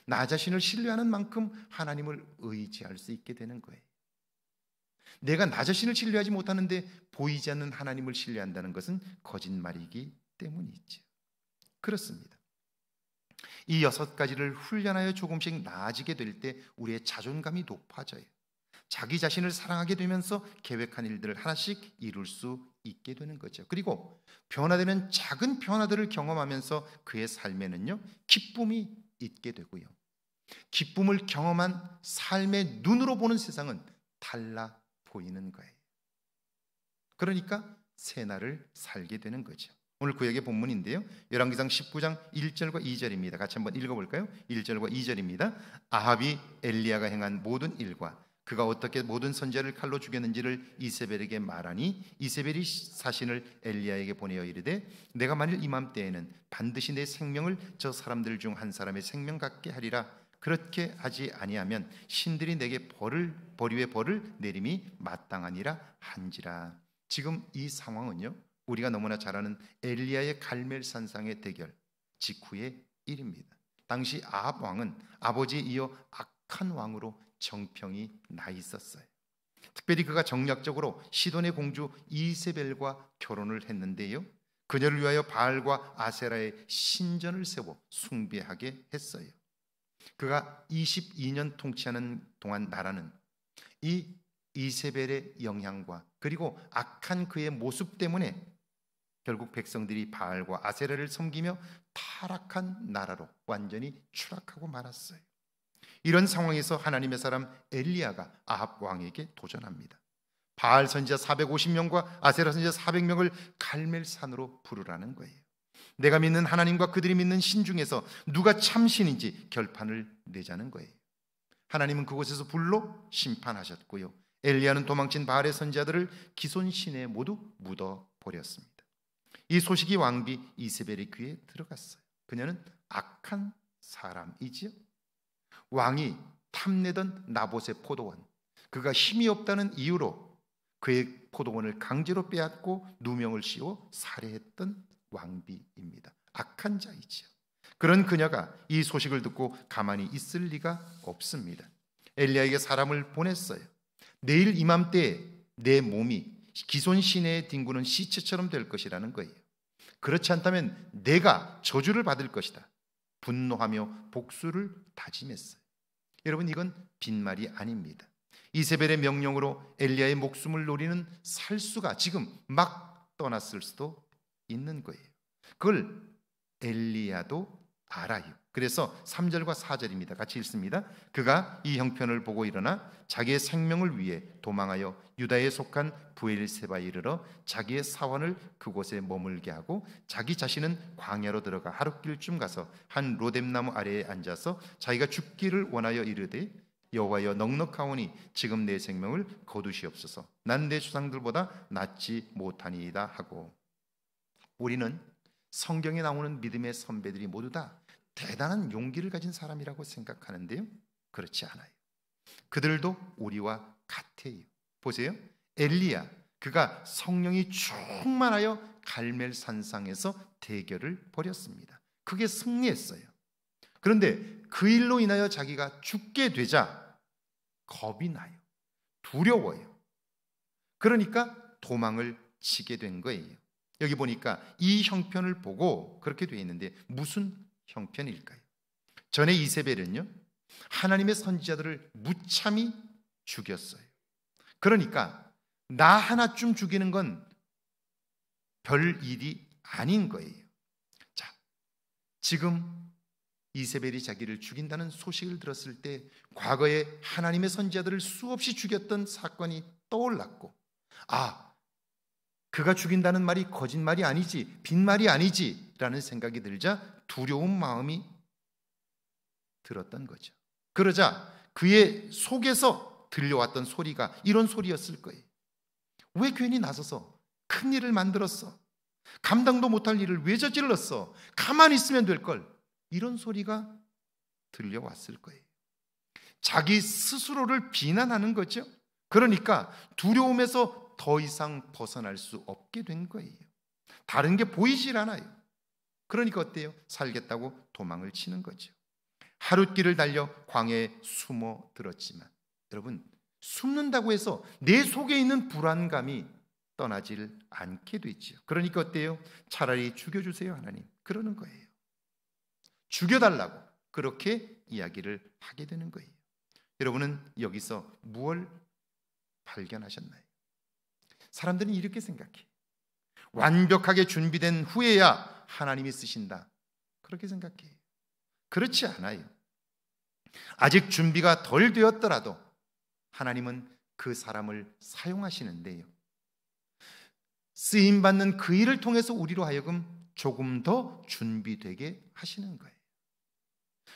나 자신을 신뢰하는 만큼 하나님을 의지할 수 있게 되는 거예요. 내가 나 자신을 신뢰하지 못하는데 보이지 않는 하나님을 신뢰한다는 것은 거짓말이기 때문이죠. 그렇습니다. 이 여섯 가지를 훈련하여 조금씩 나아지게 될 때 우리의 자존감이 높아져요. 자기 자신을 사랑하게 되면서 계획한 일들을 하나씩 이룰 수 있게 되는 거죠. 그리고 변화되는 작은 변화들을 경험하면서 그의 삶에는요, 기쁨이 있게 되고요. 기쁨을 경험한 삶의 눈으로 보는 세상은 달라 보이는 거예요. 그러니까 새날을 살게 되는 거죠. 오늘 구약의 본문인데요. 열왕기상 19장 1절과 2절입니다. 같이 한번 읽어 볼까요? 1절과 2절입니다. 아합이 엘리야가 행한 모든 일과 그가 어떻게 모든 선제를 칼로 죽였는지를 이세벨에게 말하니 이세벨이 사신을 엘리야에게 보내어 이르되 내가 만일 이맘때에는 반드시 내 생명을 저 사람들 중 한 사람의 생명 같게 하리라 그렇게 하지 아니하면 신들이 내게 벌을 벌위에 벌을 내림이 마땅하니라 한지라 지금 이 상황은요 우리가 너무나 잘 아는 엘리야의 갈멜산상의 대결 직후의 일입니다. 당시 아합 왕은 아버지 이어 악한 왕으로 정평이 나 있었어요. 특별히 그가 정략적으로 시돈의 공주 이세벨과 결혼을 했는데요. 그녀를 위하여 바알과 아세라의 신전을 세워 숭배하게 했어요. 그가 22년 통치하는 동안 나라는 이 이세벨의 영향과 그리고 악한 그의 모습 때문에 결국 백성들이 바알과 아세라를 섬기며 타락한 나라로 완전히 추락하고 말았어요. 이런 상황에서 하나님의 사람 엘리야가 아합 왕에게 도전합니다. 바알 선지자 450명과 아세라 선지자 400명을 갈멜산으로 부르라는 거예요. 내가 믿는 하나님과 그들이 믿는 신 중에서 누가 참신인지 결판을 내자는 거예요. 하나님은 그곳에서 불로 심판하셨고요. 엘리야는 도망친 바알의 선지자들을 기손신에 모두 묻어 버렸습니다. 이 소식이 왕비 이세벨의 귀에 들어갔어요. 그녀는 악한 사람이지요. 왕이 탐내던 나봇의 포도원, 그가 힘이 없다는 이유로 그의 포도원을 강제로 빼앗고 누명을 씌워 살해했던 왕비입니다. 악한 자이지요. 그런 그녀가 이 소식을 듣고 가만히 있을 리가 없습니다. 엘리야에게 사람을 보냈어요. 내일 이맘때에 내 몸이 기손 시내에 뒹구는 시체처럼 될 것이라는 거예요. 그렇지 않다면 내가 저주를 받을 것이다. 분노하며 복수를 다짐했어요. 여러분 이건 빈말이 아닙니다. 이세벨의 명령으로 엘리야의 목숨을 노리는 살수가 지금 막 떠났을 수도 있는 거예요. 그걸 엘리야도 알아요. 그래서 3절과 4절입니다. 같이 읽습니다. 그가 이 형편을 보고 일어나 자기의 생명을 위해 도망하여 유다에 속한 부엘세바에 이르러 자기의 사원을 그곳에 머물게 하고 자기 자신은 광야로 들어가 하룻길쯤 가서 한 로뎀나무 아래에 앉아서 자기가 죽기를 원하여 이르되 여호와여 넉넉하오니 지금 내 생명을 거두시옵소서 난내 조상들보다 낫지 못하니이다 하고 우리는 성경에 나오는 믿음의 선배들이 모두 다 대단한 용기를 가진 사람이라고 생각하는데요. 그렇지 않아요. 그들도 우리와 같아요. 보세요. 엘리야 그가 성령이 충만하여 갈멜 산상에서 대결을 벌였습니다. 그게 승리했어요. 그런데 그 일로 인하여 자기가 죽게 되자 겁이 나요. 두려워요. 그러니까 도망을 치게 된 거예요. 여기 보니까 이 형편을 보고 그렇게 되어 있는데 무슨 형편일까요? 전에 이세벨은요, 하나님의 선지자들을 무참히 죽였어요. 그러니까 나 하나쯤 죽이는 건 별 일이 아닌 거예요. 자, 지금 이세벨이 자기를 죽인다는 소식을 들었을 때 과거에 하나님의 선지자들을 수없이 죽였던 사건이 떠올랐고, 아, 그가 죽인다는 말이 거짓말이 아니지, 빈말이 아니지, 라는 생각이 들자 두려운 마음이 들었던 거죠. 그러자 그의 속에서 들려왔던 소리가 이런 소리였을 거예요. 왜 괜히 나서서 큰 일을 만들었어? 감당도 못할 일을 왜 저질렀어? 가만히 있으면 될 걸. 이런 소리가 들려왔을 거예요. 자기 스스로를 비난하는 거죠. 그러니까 두려움에서 더 이상 벗어날 수 없게 된 거예요. 다른 게 보이질 않아요. 그러니까 어때요? 살겠다고 도망을 치는 거죠. 하룻길을 달려 광에 숨어 들었지만 여러분 숨는다고 해서 내 속에 있는 불안감이 떠나질 않게 되지요. 그러니까 어때요? 차라리 죽여주세요 하나님 그러는 거예요. 죽여달라고 그렇게 이야기를 하게 되는 거예요. 여러분은 여기서 무엇 발견하셨나요? 사람들은 이렇게 생각해. 완벽하게 준비된 후에야 하나님이 쓰신다. 그렇게 생각해요. 그렇지 않아요. 아직 준비가 덜 되었더라도 하나님은 그 사람을 사용하시는데요. 쓰임 받는 그 일을 통해서 우리로 하여금 조금 더 준비되게 하시는 거예요.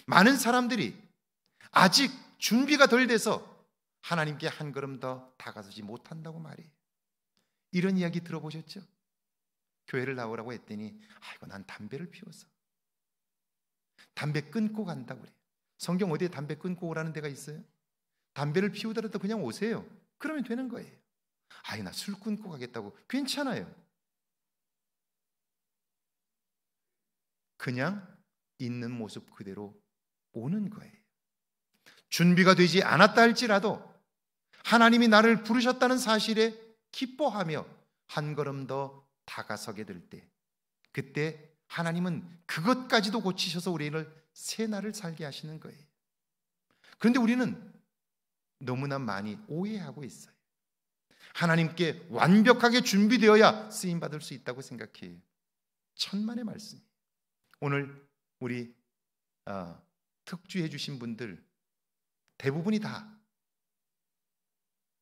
많은 사람들이 아직 준비가 덜 돼서 하나님께 한 걸음 더 다가서지 못한다고 말해요 이런 이야기 들어보셨죠? 교회를 나오라고 했더니 아이고 난 담배를 피워서 담배 끊고 간다고 그래요. 성경 어디에 담배 끊고 오라는 데가 있어요? 담배를 피우더라도 그냥 오세요. 그러면 되는 거예요. 아이 나 술 끊고 가겠다고 괜찮아요. 그냥 있는 모습 그대로 오는 거예요. 준비가 되지 않았다 할지라도 하나님이 나를 부르셨다는 사실에 기뻐하며 한 걸음 더 다가서게 될 때, 그때 하나님은 그것까지도 고치셔서 우리를 새 날을 살게 하시는 거예요. 그런데 우리는 너무나 많이 오해하고 있어요. 하나님께 완벽하게 준비되어야 쓰임 받을 수 있다고 생각해요. 천만의 말씀. 오늘 우리 어, 특주해 주신 분들 대부분이 다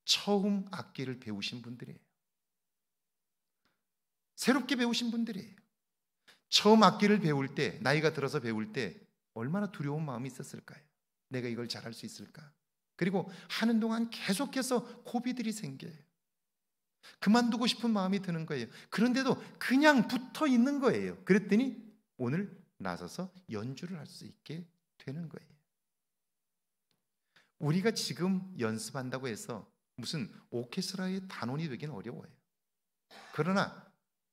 처음 악기를 배우신 분들이에요. 새롭게 배우신 분들이에요. 처음 악기를 배울 때, 나이가 들어서 배울 때 얼마나 두려운 마음이 있었을까요? 내가 이걸 잘할 수 있을까? 그리고 하는 동안 계속해서 고비들이 생겨요. 그만두고 싶은 마음이 드는 거예요. 그런데도 그냥 붙어 있는 거예요. 그랬더니 오늘 나서서 연주를 할 수 있게 되는 거예요. 우리가 지금 연습한다고 해서 무슨 오케스트라의 단원이 되긴 어려워요. 그러나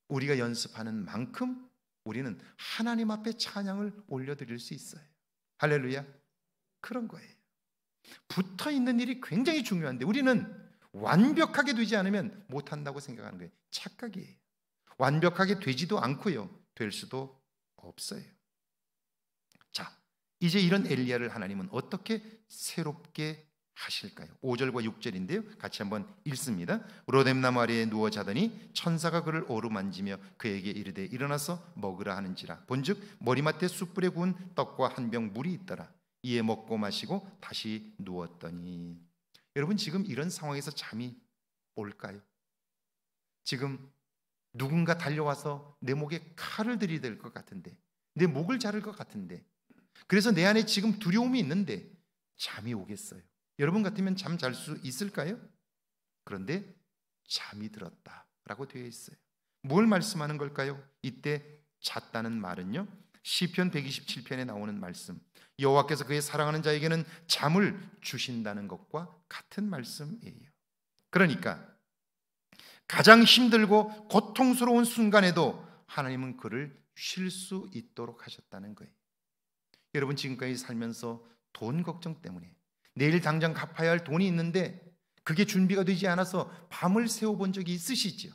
우리가 연습하는 만큼 우리는 하나님 앞에 찬양을 올려드릴 수 있어요. 할렐루야. 그런 거예요. 붙어 있는 일이 굉장히 중요한데 우리는 완벽하게 되지 않으면 못한다고 생각하는 거예요. 착각이에요. 완벽하게 되지도 않고요. 될 수도 없어요. 자, 이제 이런 엘리야를 하나님은 어떻게 새롭게 하실까요? 5절과 6절인데요. 같이 한번 읽습니다. 로뎀나무 아래에 누워 자더니 천사가 그를 오르만지며 그에게 이르되 일어나서 먹으라 하는지라. 본즉 머리맡에 숯불에 구운 떡과 한 병 물이 있더라. 이에 먹고 마시고 다시 누웠더니 여러분 지금 이런 상황에서 잠이 올까요? 지금 누군가 달려와서 내 목에 칼을 들이댈 것 같은데 내 목을 자를 것 같은데 그래서 내 안에 지금 두려움이 있는데 잠이 오겠어요. 여러분 같으면 잠 잘 수 있을까요? 그런데 잠이 들었다라고 되어 있어요. 뭘 말씀하는 걸까요? 이때 잤다는 말은요. 시편 127편에 나오는 말씀. 여호와께서 그의 사랑하는 자에게는 잠을 주신다는 것과 같은 말씀이에요. 그러니까 가장 힘들고 고통스러운 순간에도 하나님은 그를 쉴 수 있도록 하셨다는 거예요. 여러분 지금까지 살면서 돈 걱정 때문에 내일 당장 갚아야 할 돈이 있는데 그게 준비가 되지 않아서 밤을 새워본 적이 있으시죠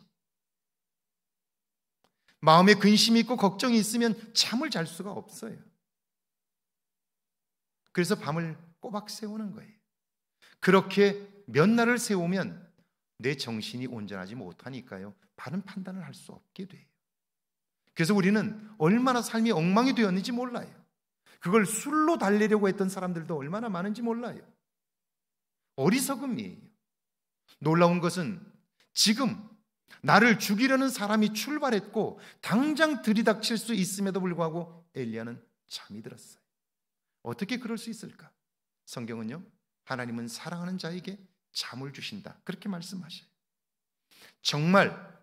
마음에 근심이 있고 걱정이 있으면 잠을 잘 수가 없어요. 그래서 밤을 꼬박 세우는 거예요. 그렇게 몇 날을 세우면 내 정신이 온전하지 못하니까요. 바른 판단을 할 수 없게 돼요. 그래서 우리는 얼마나 삶이 엉망이 되었는지 몰라요. 그걸 술로 달래려고 했던 사람들도 얼마나 많은지 몰라요. 어리석음이에요. 놀라운 것은 지금 나를 죽이려는 사람이 출발했고 당장 들이닥칠 수 있음에도 불구하고 엘리야는 잠이 들었어요. 어떻게 그럴 수 있을까? 성경은요. 하나님은 사랑하는 자에게 잠을 주신다. 그렇게 말씀하셔요. 정말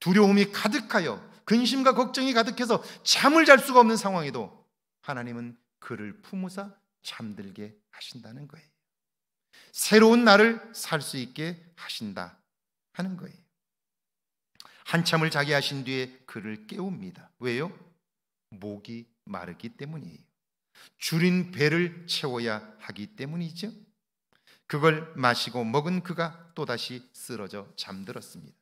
두려움이 가득하여 근심과 걱정이 가득해서 잠을 잘 수가 없는 상황에도 하나님은 그를 품으사 잠들게 하신다는 거예요. 새로운 날을 살 수 있게 하신다 하는 거예요. 한참을 자게 하신 뒤에 그를 깨웁니다. 왜요? 목이 마르기 때문이에요. 줄인 배를 채워야 하기 때문이죠. 그걸 마시고 먹은 그가 또다시 쓰러져 잠들었습니다.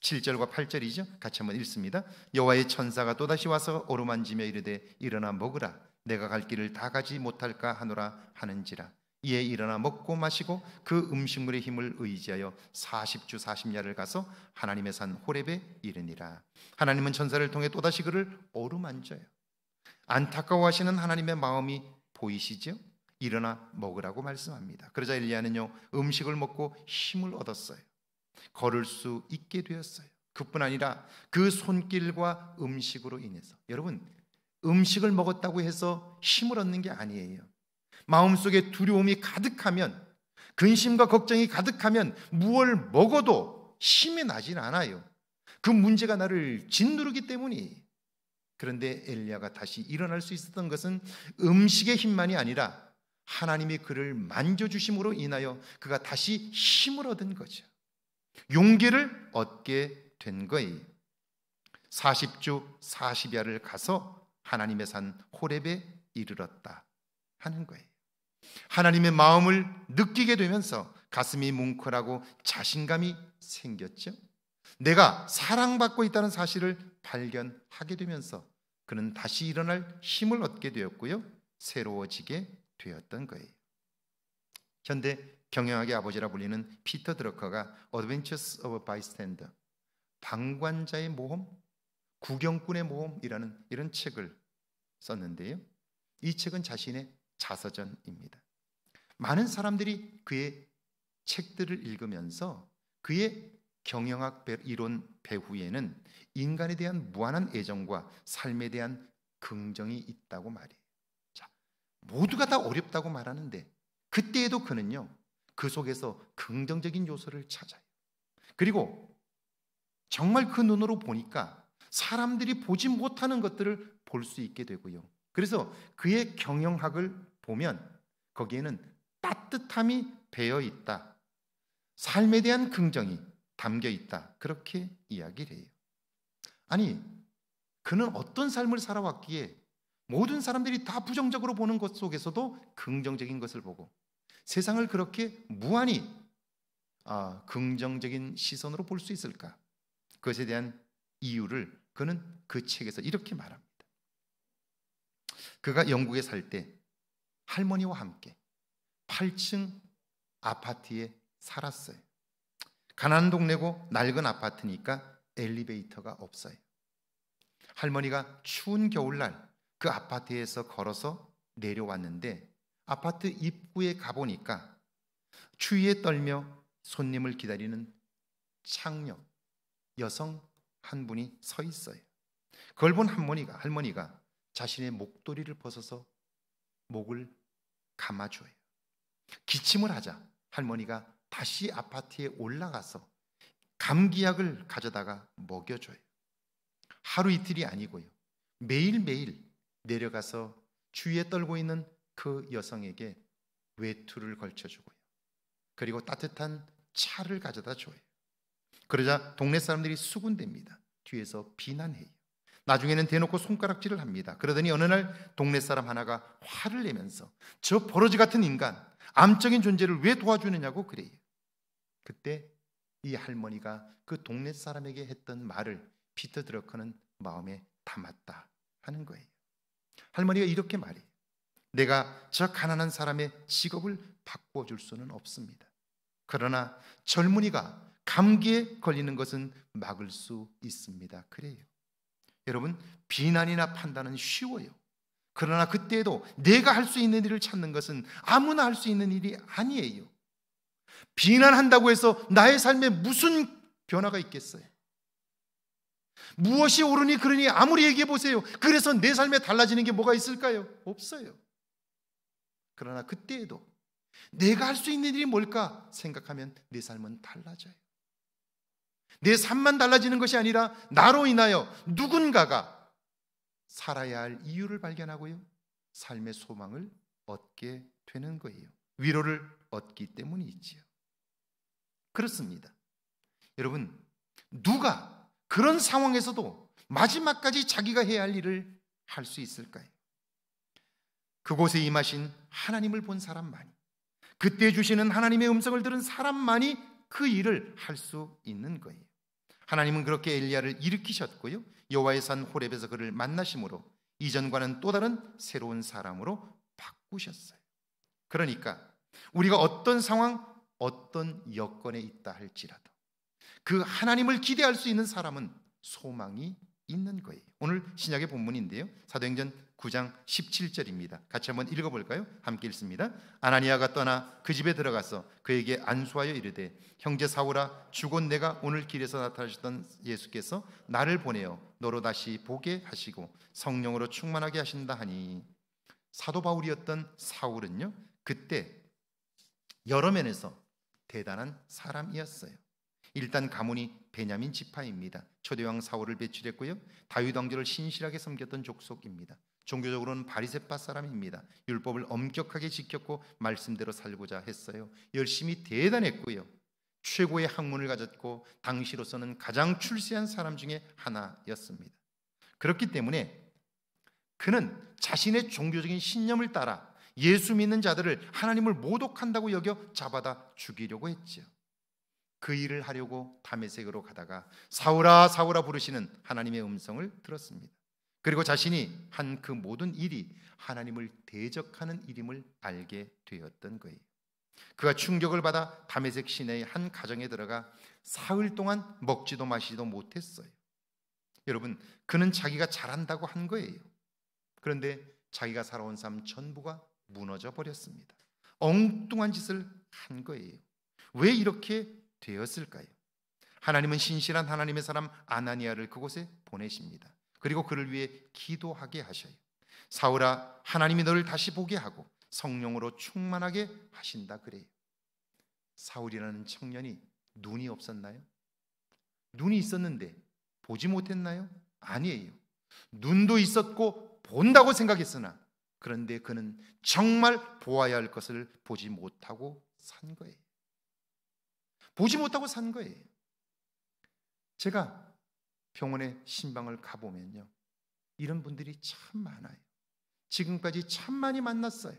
7절과 8절이죠. 같이 한번 읽습니다. 여호와의 천사가 또다시 와서 오르만지며 이르되 일어나 먹으라 내가 갈 길을 다 가지 못할까 하노라 하는지라 이에 일어나 먹고 마시고 그 음식물의 힘을 의지하여 40주 40야를 가서 하나님의 산 호렙에 이르니라 하나님은 천사를 통해 또다시 그를 오르만져요 안타까워하시는 하나님의 마음이 보이시죠? 일어나 먹으라고 말씀합니다 그러자 엘리야는요 음식을 먹고 힘을 얻었어요 걸을 수 있게 되었어요. 그뿐 아니라 그 손길과 음식으로 인해서 여러분 음식을 먹었다고 해서 힘을 얻는 게 아니에요. 마음속에 두려움이 가득하면 근심과 걱정이 가득하면 무얼 먹어도 힘이 나진 않아요. 그 문제가 나를 짓누르기 때문이. 그런데 엘리야가 다시 일어날 수 있었던 것은 음식의 힘만이 아니라 하나님이 그를 만져 주심으로 인하여 그가 다시 힘을 얻은 거죠. 용기를 얻게 된 거예요. 40주 40야를 가서 하나님의 산 호렙에 이르렀다 하는 거예요. 하나님의 마음을 느끼게 되면서 가슴이 뭉클하고 자신감이 생겼죠. 내가 사랑받고 있다는 사실을 발견하게 되면서 그는 다시 일어날 힘을 얻게 되었고요. 새로워지게 되었던 거예요. 현대 경영학의 아버지라 불리는 피터 드러커가 어드벤처스 오브 바이스탠더 방관자의 모험, 구경꾼의 모험이라는 이런 책을 썼는데요. 이 책은 자신의 자서전입니다. 많은 사람들이 그의 책들을 읽으면서 그의 경영학 이론 배후에는 인간에 대한 무한한 애정과 삶에 대한 긍정이 있다고 말해요. 자, 모두가 다 어렵다고 말하는데 그때에도 그는요. 그 속에서 긍정적인 요소를 찾아요. 그리고 정말 그 눈으로 보니까 사람들이 보지 못하는 것들을 볼 수 있게 되고요. 그래서 그의 경영학을 보면 거기에는 따뜻함이 배어 있다. 삶에 대한 긍정이 담겨 있다. 그렇게 이야기를 해요. 아니, 그는 어떤 삶을 살아왔기에 모든 사람들이 다 부정적으로 보는 것 속에서도 긍정적인 것을 보고 세상을 그렇게 무한히 아, 긍정적인 시선으로 볼 수 있을까? 그것에 대한 이유를 그는 그 책에서 이렇게 말합니다. 그가 영국에 살 때 할머니와 함께 8층 아파트에 살았어요. 가난한 동네고 낡은 아파트니까 엘리베이터가 없어요. 할머니가 추운 겨울날 그 아파트에서 걸어서 내려왔는데 아파트 입구에 가보니까 추위에 떨며 손님을 기다리는 창녀 여성 한 분이 서 있어요. 그걸 본 할머니가 할머니가 자신의 목도리를 벗어서 목을 감아줘요. 기침을 하자 할머니가 다시 아파트에 올라가서 감기약을 가져다가 먹여줘요. 하루 이틀이 아니고요. 매일매일 내려가서 추위에 떨고 있는 그 여성에게 외투를 걸쳐주고요. 그리고 따뜻한 차를 가져다 줘요. 그러자 동네 사람들이 수군댑니다. 뒤에서 비난해요. 나중에는 대놓고 손가락질을 합니다. 그러더니 어느 날 동네 사람 하나가 화를 내면서 저 버러지 같은 인간, 암적인 존재를 왜 도와주느냐고 그래요. 그때 이 할머니가 그 동네 사람에게 했던 말을 피터 드러커는 마음에 담았다 하는 거예요. 할머니가 이렇게 말해요. 내가 저 가난한 사람의 직업을 바꿔 줄 수는 없습니다. 그러나 젊은이가 감기에 걸리는 것은 막을 수 있습니다. 그래요. 여러분, 비난이나 판단은 쉬워요. 그러나 그때에도 내가 할 수 있는 일을 찾는 것은 아무나 할 수 있는 일이 아니에요. 비난한다고 해서 나의 삶에 무슨 변화가 있겠어요? 무엇이 옳으니 그러니 아무리 얘기해 보세요. 그래서 내 삶에 달라지는 게 뭐가 있을까요? 없어요. 그러나 그때에도 내가 할 수 있는 일이 뭘까 생각하면 내 삶은 달라져요. 내 삶만 달라지는 것이 아니라 나로 인하여 누군가가 살아야 할 이유를 발견하고요. 삶의 소망을 얻게 되는 거예요. 위로를 얻기 때문이지요. 그렇습니다. 여러분, 누가 그런 상황에서도 마지막까지 자기가 해야 할 일을 할 수 있을까요? 그곳에 임하신 하나님을 본 사람만이 그때 주시는 하나님의 음성을 들은 사람만이 그 일을 할 수 있는 거예요. 하나님은 그렇게 엘리야를 일으키셨고요. 여호와의 산 호렙에서 그를 만나심으로 이전과는 또 다른 새로운 사람으로 바꾸셨어요. 그러니까 우리가 어떤 상황, 어떤 여건에 있다 할지라도 그 하나님을 기대할 수 있는 사람은 소망이 있는 거예요. 오늘 신약의 본문인데요. 사도행전 9장 17절입니다. 같이 한번 읽어 볼까요? 함께 읽습니다. 아나니아가 떠나 그 집에 들어가서 그에게 안수하여 이르되 형제 사울아 죽은 내가 오늘 길에서 나타나셨던 예수께서 나를 보내어 너로 다시 보게 하시고 성령으로 충만하게 하신다 하니 사도 바울이었던 사울은요. 그때 여러 면에서 대단한 사람이었어요. 일단 가문이 베냐민 지파입니다. 초대왕 사울을 배출했고요. 다윗 왕조를 신실하게 섬겼던 족속입니다. 종교적으로는 바리새파 사람입니다. 율법을 엄격하게 지켰고 말씀대로 살고자 했어요. 열심히 대단했고요. 최고의 학문을 가졌고 당시로서는 가장 출세한 사람 중에 하나였습니다. 그렇기 때문에 그는 자신의 종교적인 신념을 따라 예수 믿는 자들을 하나님을 모독한다고 여겨 잡아다 죽이려고 했지요. 그 일을 하려고 담에색으로 가다가 사울아 사울아 부르시는 하나님의 음성을 들었습니다. 그리고 자신이 한 그 모든 일이 하나님을 대적하는 일임을 알게 되었던 거예요. 그가 충격을 받아 다메색 시내의 한 가정에 들어가 사흘 동안 먹지도 마시지도 못했어요. 여러분, 그는 자기가 잘한다고 한 거예요. 그런데 자기가 살아온 삶 전부가 무너져 버렸습니다. 엉뚱한 짓을 한 거예요. 왜 이렇게 되었을까요? 하나님은 신실한 하나님의 사람 아나니아를 그곳에 보내십니다. 그리고 그를 위해 기도하게 하셔요. 사울아 하나님이 너를 다시 보게 하고 성령으로 충만하게 하신다 그래요. 사울이라는 청년이 눈이 없었나요? 눈이 있었는데 보지 못했나요? 아니에요. 눈도 있었고 본다고 생각했으나 그런데 그는 정말 보아야 할 것을 보지 못하고 산 거예요. 보지 못하고 산 거예요. 제가 병원에 신방을 가보면요. 이런 분들이 참 많아요. 지금까지 참 많이 만났어요.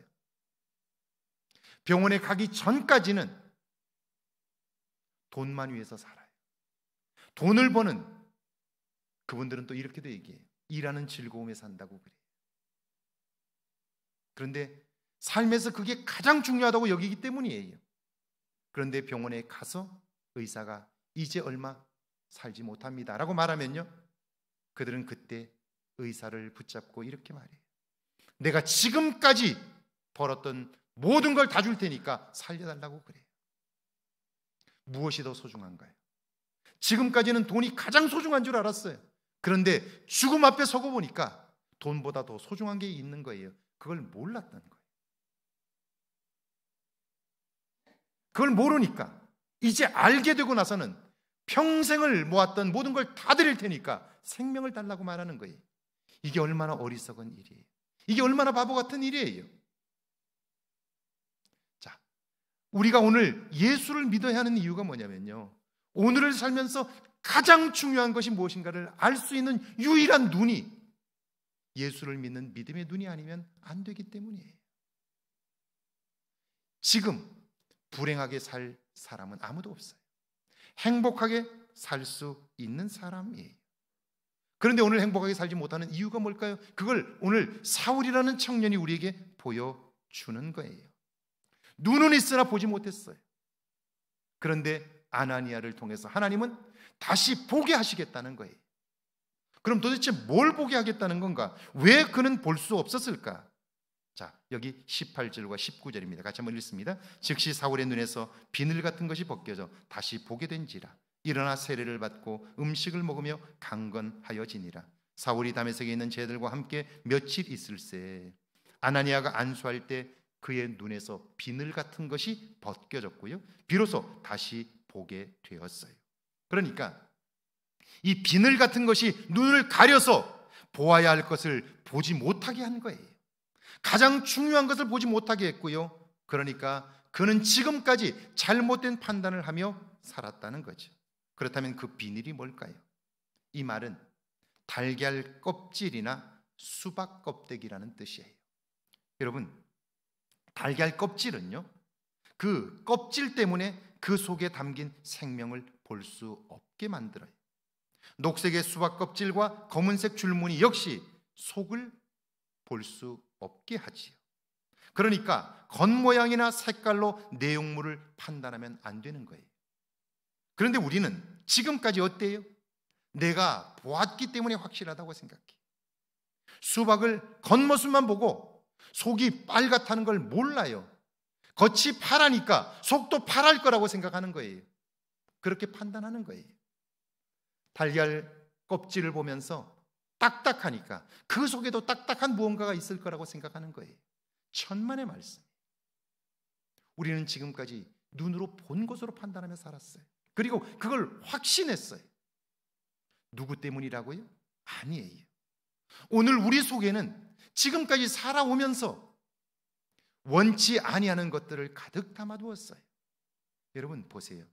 병원에 가기 전까지는 돈만 위해서 살아요. 돈을 버는 그분들은 또 이렇게도 얘기해요. 일하는 즐거움에 산다고 그래요. 그런데 삶에서 그게 가장 중요하다고 여기기 때문이에요. 그런데 병원에 가서 의사가 이제 얼마 살지 못합니다. 라고 말하면요. 그들은 그때 의사를 붙잡고 이렇게 말해요. 내가 지금까지 벌었던 모든 걸 다 줄 테니까 살려달라고 그래요. 무엇이 더 소중한가요? 지금까지는 돈이 가장 소중한 줄 알았어요. 그런데 죽음 앞에 서고 보니까 돈보다 더 소중한 게 있는 거예요. 그걸 몰랐다는 거예요. 그걸 모르니까 이제 알게 되고 나서는 평생을 모았던 모든 걸 다 드릴 테니까 생명을 달라고 말하는 거예요. 이게 얼마나 어리석은 일이에요. 이게 얼마나 바보 같은 일이에요. 자, 우리가 오늘 예수를 믿어야 하는 이유가 뭐냐면요. 오늘을 살면서 가장 중요한 것이 무엇인가를 알 수 있는 유일한 눈이 예수를 믿는 믿음의 눈이 아니면 안 되기 때문이에요. 지금 불행하게 살 사람은 아무도 없어요. 행복하게 살 수 있는 사람이에요. 그런데 오늘 행복하게 살지 못하는 이유가 뭘까요? 그걸 오늘 사울이라는 청년이 우리에게 보여주는 거예요. 눈은 있으나 보지 못했어요. 그런데 아나니아를 통해서 하나님은 다시 보게 하시겠다는 거예요. 그럼 도대체 뭘 보게 하겠다는 건가? 왜 그는 볼 수 없었을까? 자, 여기 18절과 19절입니다. 같이 한번 읽습니다. 즉시 사울의 눈에서 비늘 같은 것이 벗겨져 다시 보게 된지라. 일어나 세례를 받고 음식을 먹으며 강건하여지니라. 사울이 담에색에 있는 제들과 함께 며칠 있을세. 아나니아가 안수할 때 그의 눈에서 비늘 같은 것이 벗겨졌고요. 비로소 다시 보게 되었어요. 그러니까 이 비늘 같은 것이 눈을 가려서 보아야 할 것을 보지 못하게 한 거예요. 가장 중요한 것을 보지 못하게 했고요. 그러니까 그는 지금까지 잘못된 판단을 하며 살았다는 거죠. 그렇다면 그 비밀이 뭘까요? 이 말은 달걀 껍질이나 수박 껍데기라는 뜻이에요. 여러분, 달걀 껍질은요, 그 껍질 때문에 그 속에 담긴 생명을 볼 수 없게 만들어요. 녹색의 수박 껍질과 검은색 줄무늬 역시 속을 볼수 없게 하지요. 그러니까 겉모양이나 색깔로 내용물을 판단하면 안 되는 거예요. 그런데 우리는 지금까지 어때요? 내가 보았기 때문에 확실하다고 생각해. 수박을 겉모습만 보고 속이 빨갛다는 걸 몰라요. 겉이 파라니까 속도 파랄 거라고 생각하는 거예요. 그렇게 판단하는 거예요. 달걀 껍질을 보면서 딱딱하니까 그 속에도 딱딱한 무언가가 있을 거라고 생각하는 거예요. 천만의 말씀. 우리는 지금까지 눈으로 본 것으로 판단하며 살았어요. 그리고 그걸 확신했어요. 누구 때문이라고요? 아니에요. 오늘 우리 속에는 지금까지 살아오면서 원치 아니하는 것들을 가득 담아두었어요. 여러분 보세요.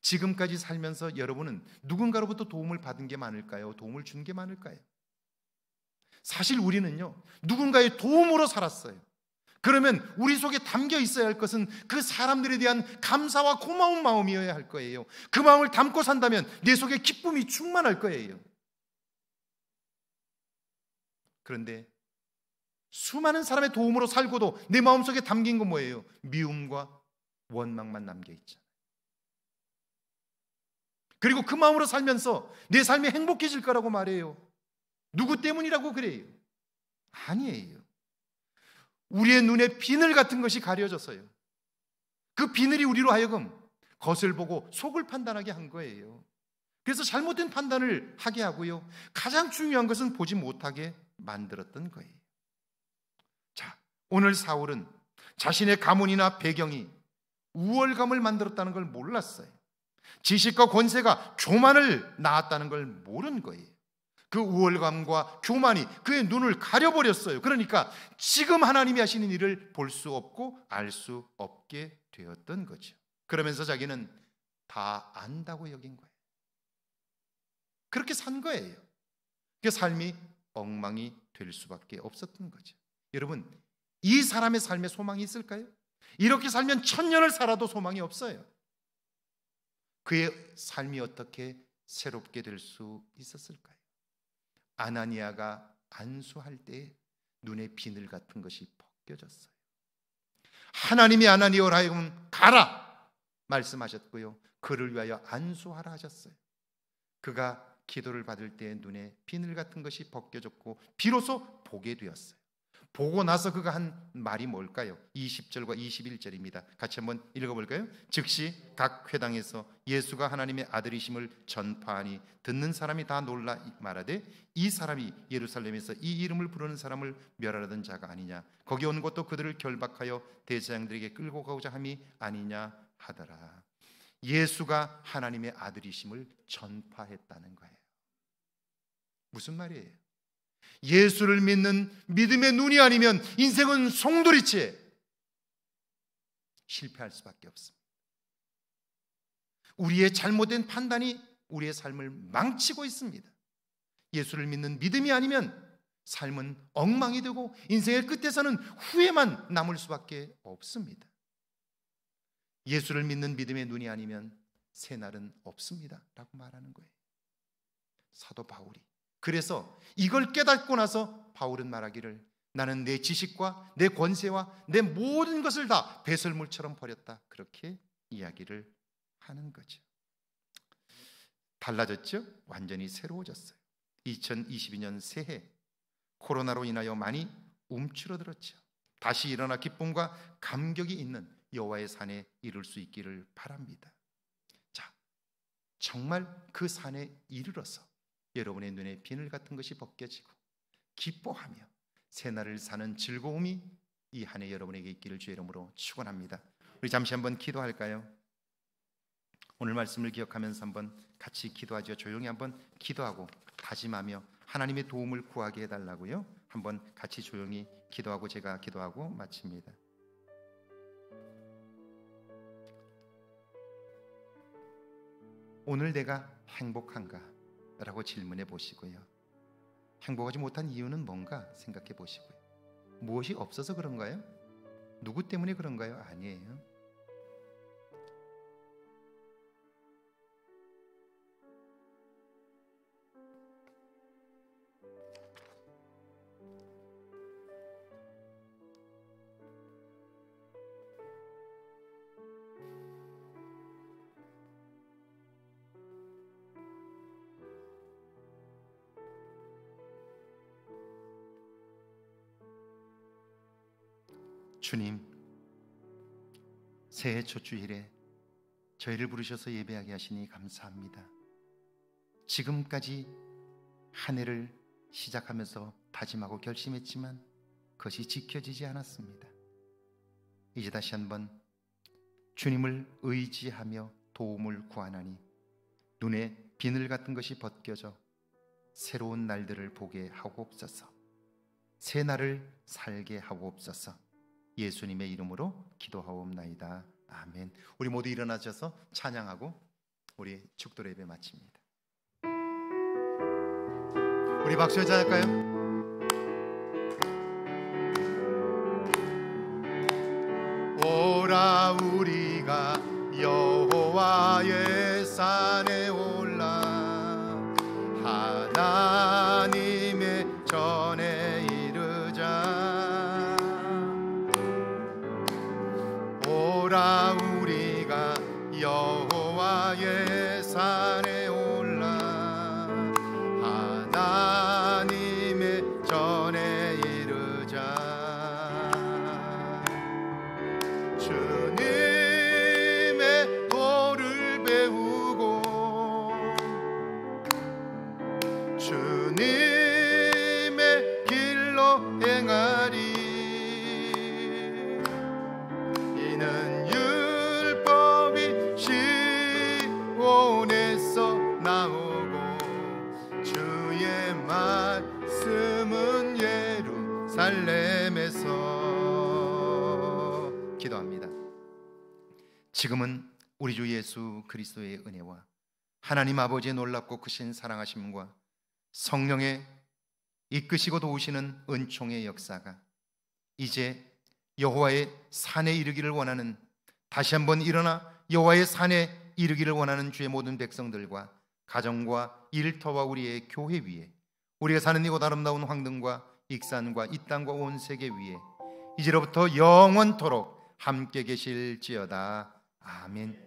지금까지 살면서 여러분은 누군가로부터 도움을 받은 게 많을까요? 도움을 준 게 많을까요? 사실 우리는요, 누군가의 도움으로 살았어요. 그러면 우리 속에 담겨 있어야 할 것은 그 사람들에 대한 감사와 고마운 마음이어야 할 거예요. 그 마음을 담고 산다면 내 속에 기쁨이 충만할 거예요. 그런데 수많은 사람의 도움으로 살고도 내 마음속에 담긴 건 뭐예요? 미움과 원망만 남겨 있잖 그리고 그 마음으로 살면서 내 삶이 행복해질 거라고 말해요. 누구 때문이라고 그래요? 아니에요. 우리의 눈에 비늘 같은 것이 가려졌어요. 그 비늘이 우리로 하여금 겉을 보고 속을 판단하게 한 거예요. 그래서 잘못된 판단을 하게 하고요. 가장 중요한 것은 보지 못하게 만들었던 거예요. 자, 오늘 사울은 자신의 가문이나 배경이 우월감을 만들었다는 걸 몰랐어요. 지식과 권세가 교만을 낳았다는 걸 모른 거예요. 그 우월감과 교만이 그의 눈을 가려버렸어요. 그러니까 지금 하나님이 하시는 일을 볼 수 없고 알 수 없게 되었던 거죠. 그러면서 자기는 다 안다고 여긴 거예요. 그렇게 산 거예요. 그 삶이 엉망이 될 수밖에 없었던 거죠. 여러분, 이 사람의 삶에 소망이 있을까요? 이렇게 살면 천년을 살아도 소망이 없어요. 그의 삶이 어떻게 새롭게 될 수 있었을까요? 아나니아가 안수할 때 눈에 비늘 같은 것이 벗겨졌어요. 하나님이 아나니아로 하여금 가라 말씀하셨고요. 그를 위하여 안수하라 하셨어요. 그가 기도를 받을 때 눈에 비늘 같은 것이 벗겨졌고 비로소 보게 되었어요. 보고 나서 그가 한 말이 뭘까요? 20절과 21절입니다. 같이 한번 읽어볼까요? 즉시 각 회당에서 예수가 하나님의 아들이심을 전파하니 듣는 사람이 다 놀라 말하되 이 사람이 예루살렘에서 이 이름을 부르는 사람을 멸하려던 자가 아니냐 거기 온 것도 그들을 결박하여 대제장들에게 끌고 가고자 함이 아니냐 하더라. 예수가 하나님의 아들이심을 전파했다는 거예요. 무슨 말이에요? 예수를 믿는 믿음의 눈이 아니면 인생은 송두리째 실패할 수밖에 없습니다. 우리의 잘못된 판단이 우리의 삶을 망치고 있습니다. 예수를 믿는 믿음이 아니면 삶은 엉망이 되고 인생의 끝에서는 후회만 남을 수밖에 없습니다. 예수를 믿는 믿음의 눈이 아니면 새날은 없습니다. 라고 말하는 거예요. 사도 바울이 그래서 이걸 깨닫고 나서 바울은 말하기를 나는 내 지식과 내 권세와 내 모든 것을 다 배설물처럼 버렸다. 그렇게 이야기를 하는 거죠. 달라졌죠? 완전히 새로워졌어요. 2022년 새해 코로나로 인하여 많이 움츠러들었죠. 다시 일어나 기쁨과 감격이 있는 여호와의 산에 이룰수 있기를 바랍니다. 자, 정말 그 산에 이르러서 여러분의 눈에 비늘 같은 것이 벗겨지고 기뻐하며 새날을 사는 즐거움이 이한해 여러분에게 있기를 주의 이름으로 축원합니다. 우리 잠시 한번 기도할까요? 오늘 말씀을 기억하면서 한번 같이 기도하죠. 조용히 한번 기도하고 다짐하며 하나님의 도움을 구하게 해달라고요. 한번 같이 조용히 기도하고 제가 기도하고 마칩니다. 오늘 내가 행복한가? 라고 질문해 보시고요. 행복하지 못한 이유는 뭔가 생각해 보시고요. 무엇이 없어서 그런가요? 누구 때문에 그런가요? 아니에요. 새해 첫 주일에 저희를 부르셔서 예배하게 하시니 감사합니다. 지금까지 한 해를 시작하면서 다짐하고 결심했지만 그것이 지켜지지 않았습니다. 이제 다시 한번 주님을 의지하며 도움을 구하나니 눈에 비늘 같은 것이 벗겨져 새로운 날들을 보게 하고 없어서 새 날을 살게 하고 없어서 예수님의 이름으로 기도하옵나이다. 아멘. 우리 모두 일어나셔서 찬양하고 우리 축도 예배 마칩니다. 우리 박수에 찬할까요 오라 우리가 여호와의 산에 지금은 우리 주 예수 그리스도의 은혜와 하나님 아버지의 놀랍고 크신 사랑하심과 성령의 이끄시고 도우시는 은총의 역사가 이제 여호와의 산에 이르기를 원하는 다시 한번 일어나 여호와의 산에 이르기를 원하는 주의 모든 백성들과 가정과 일터와 우리의 교회 위에 우리가 사는 이곳 아름다운 황등과 익산과 이 땅과 온 세계 위에 이제로부터 영원토록 함께 계실지어다. 아멘.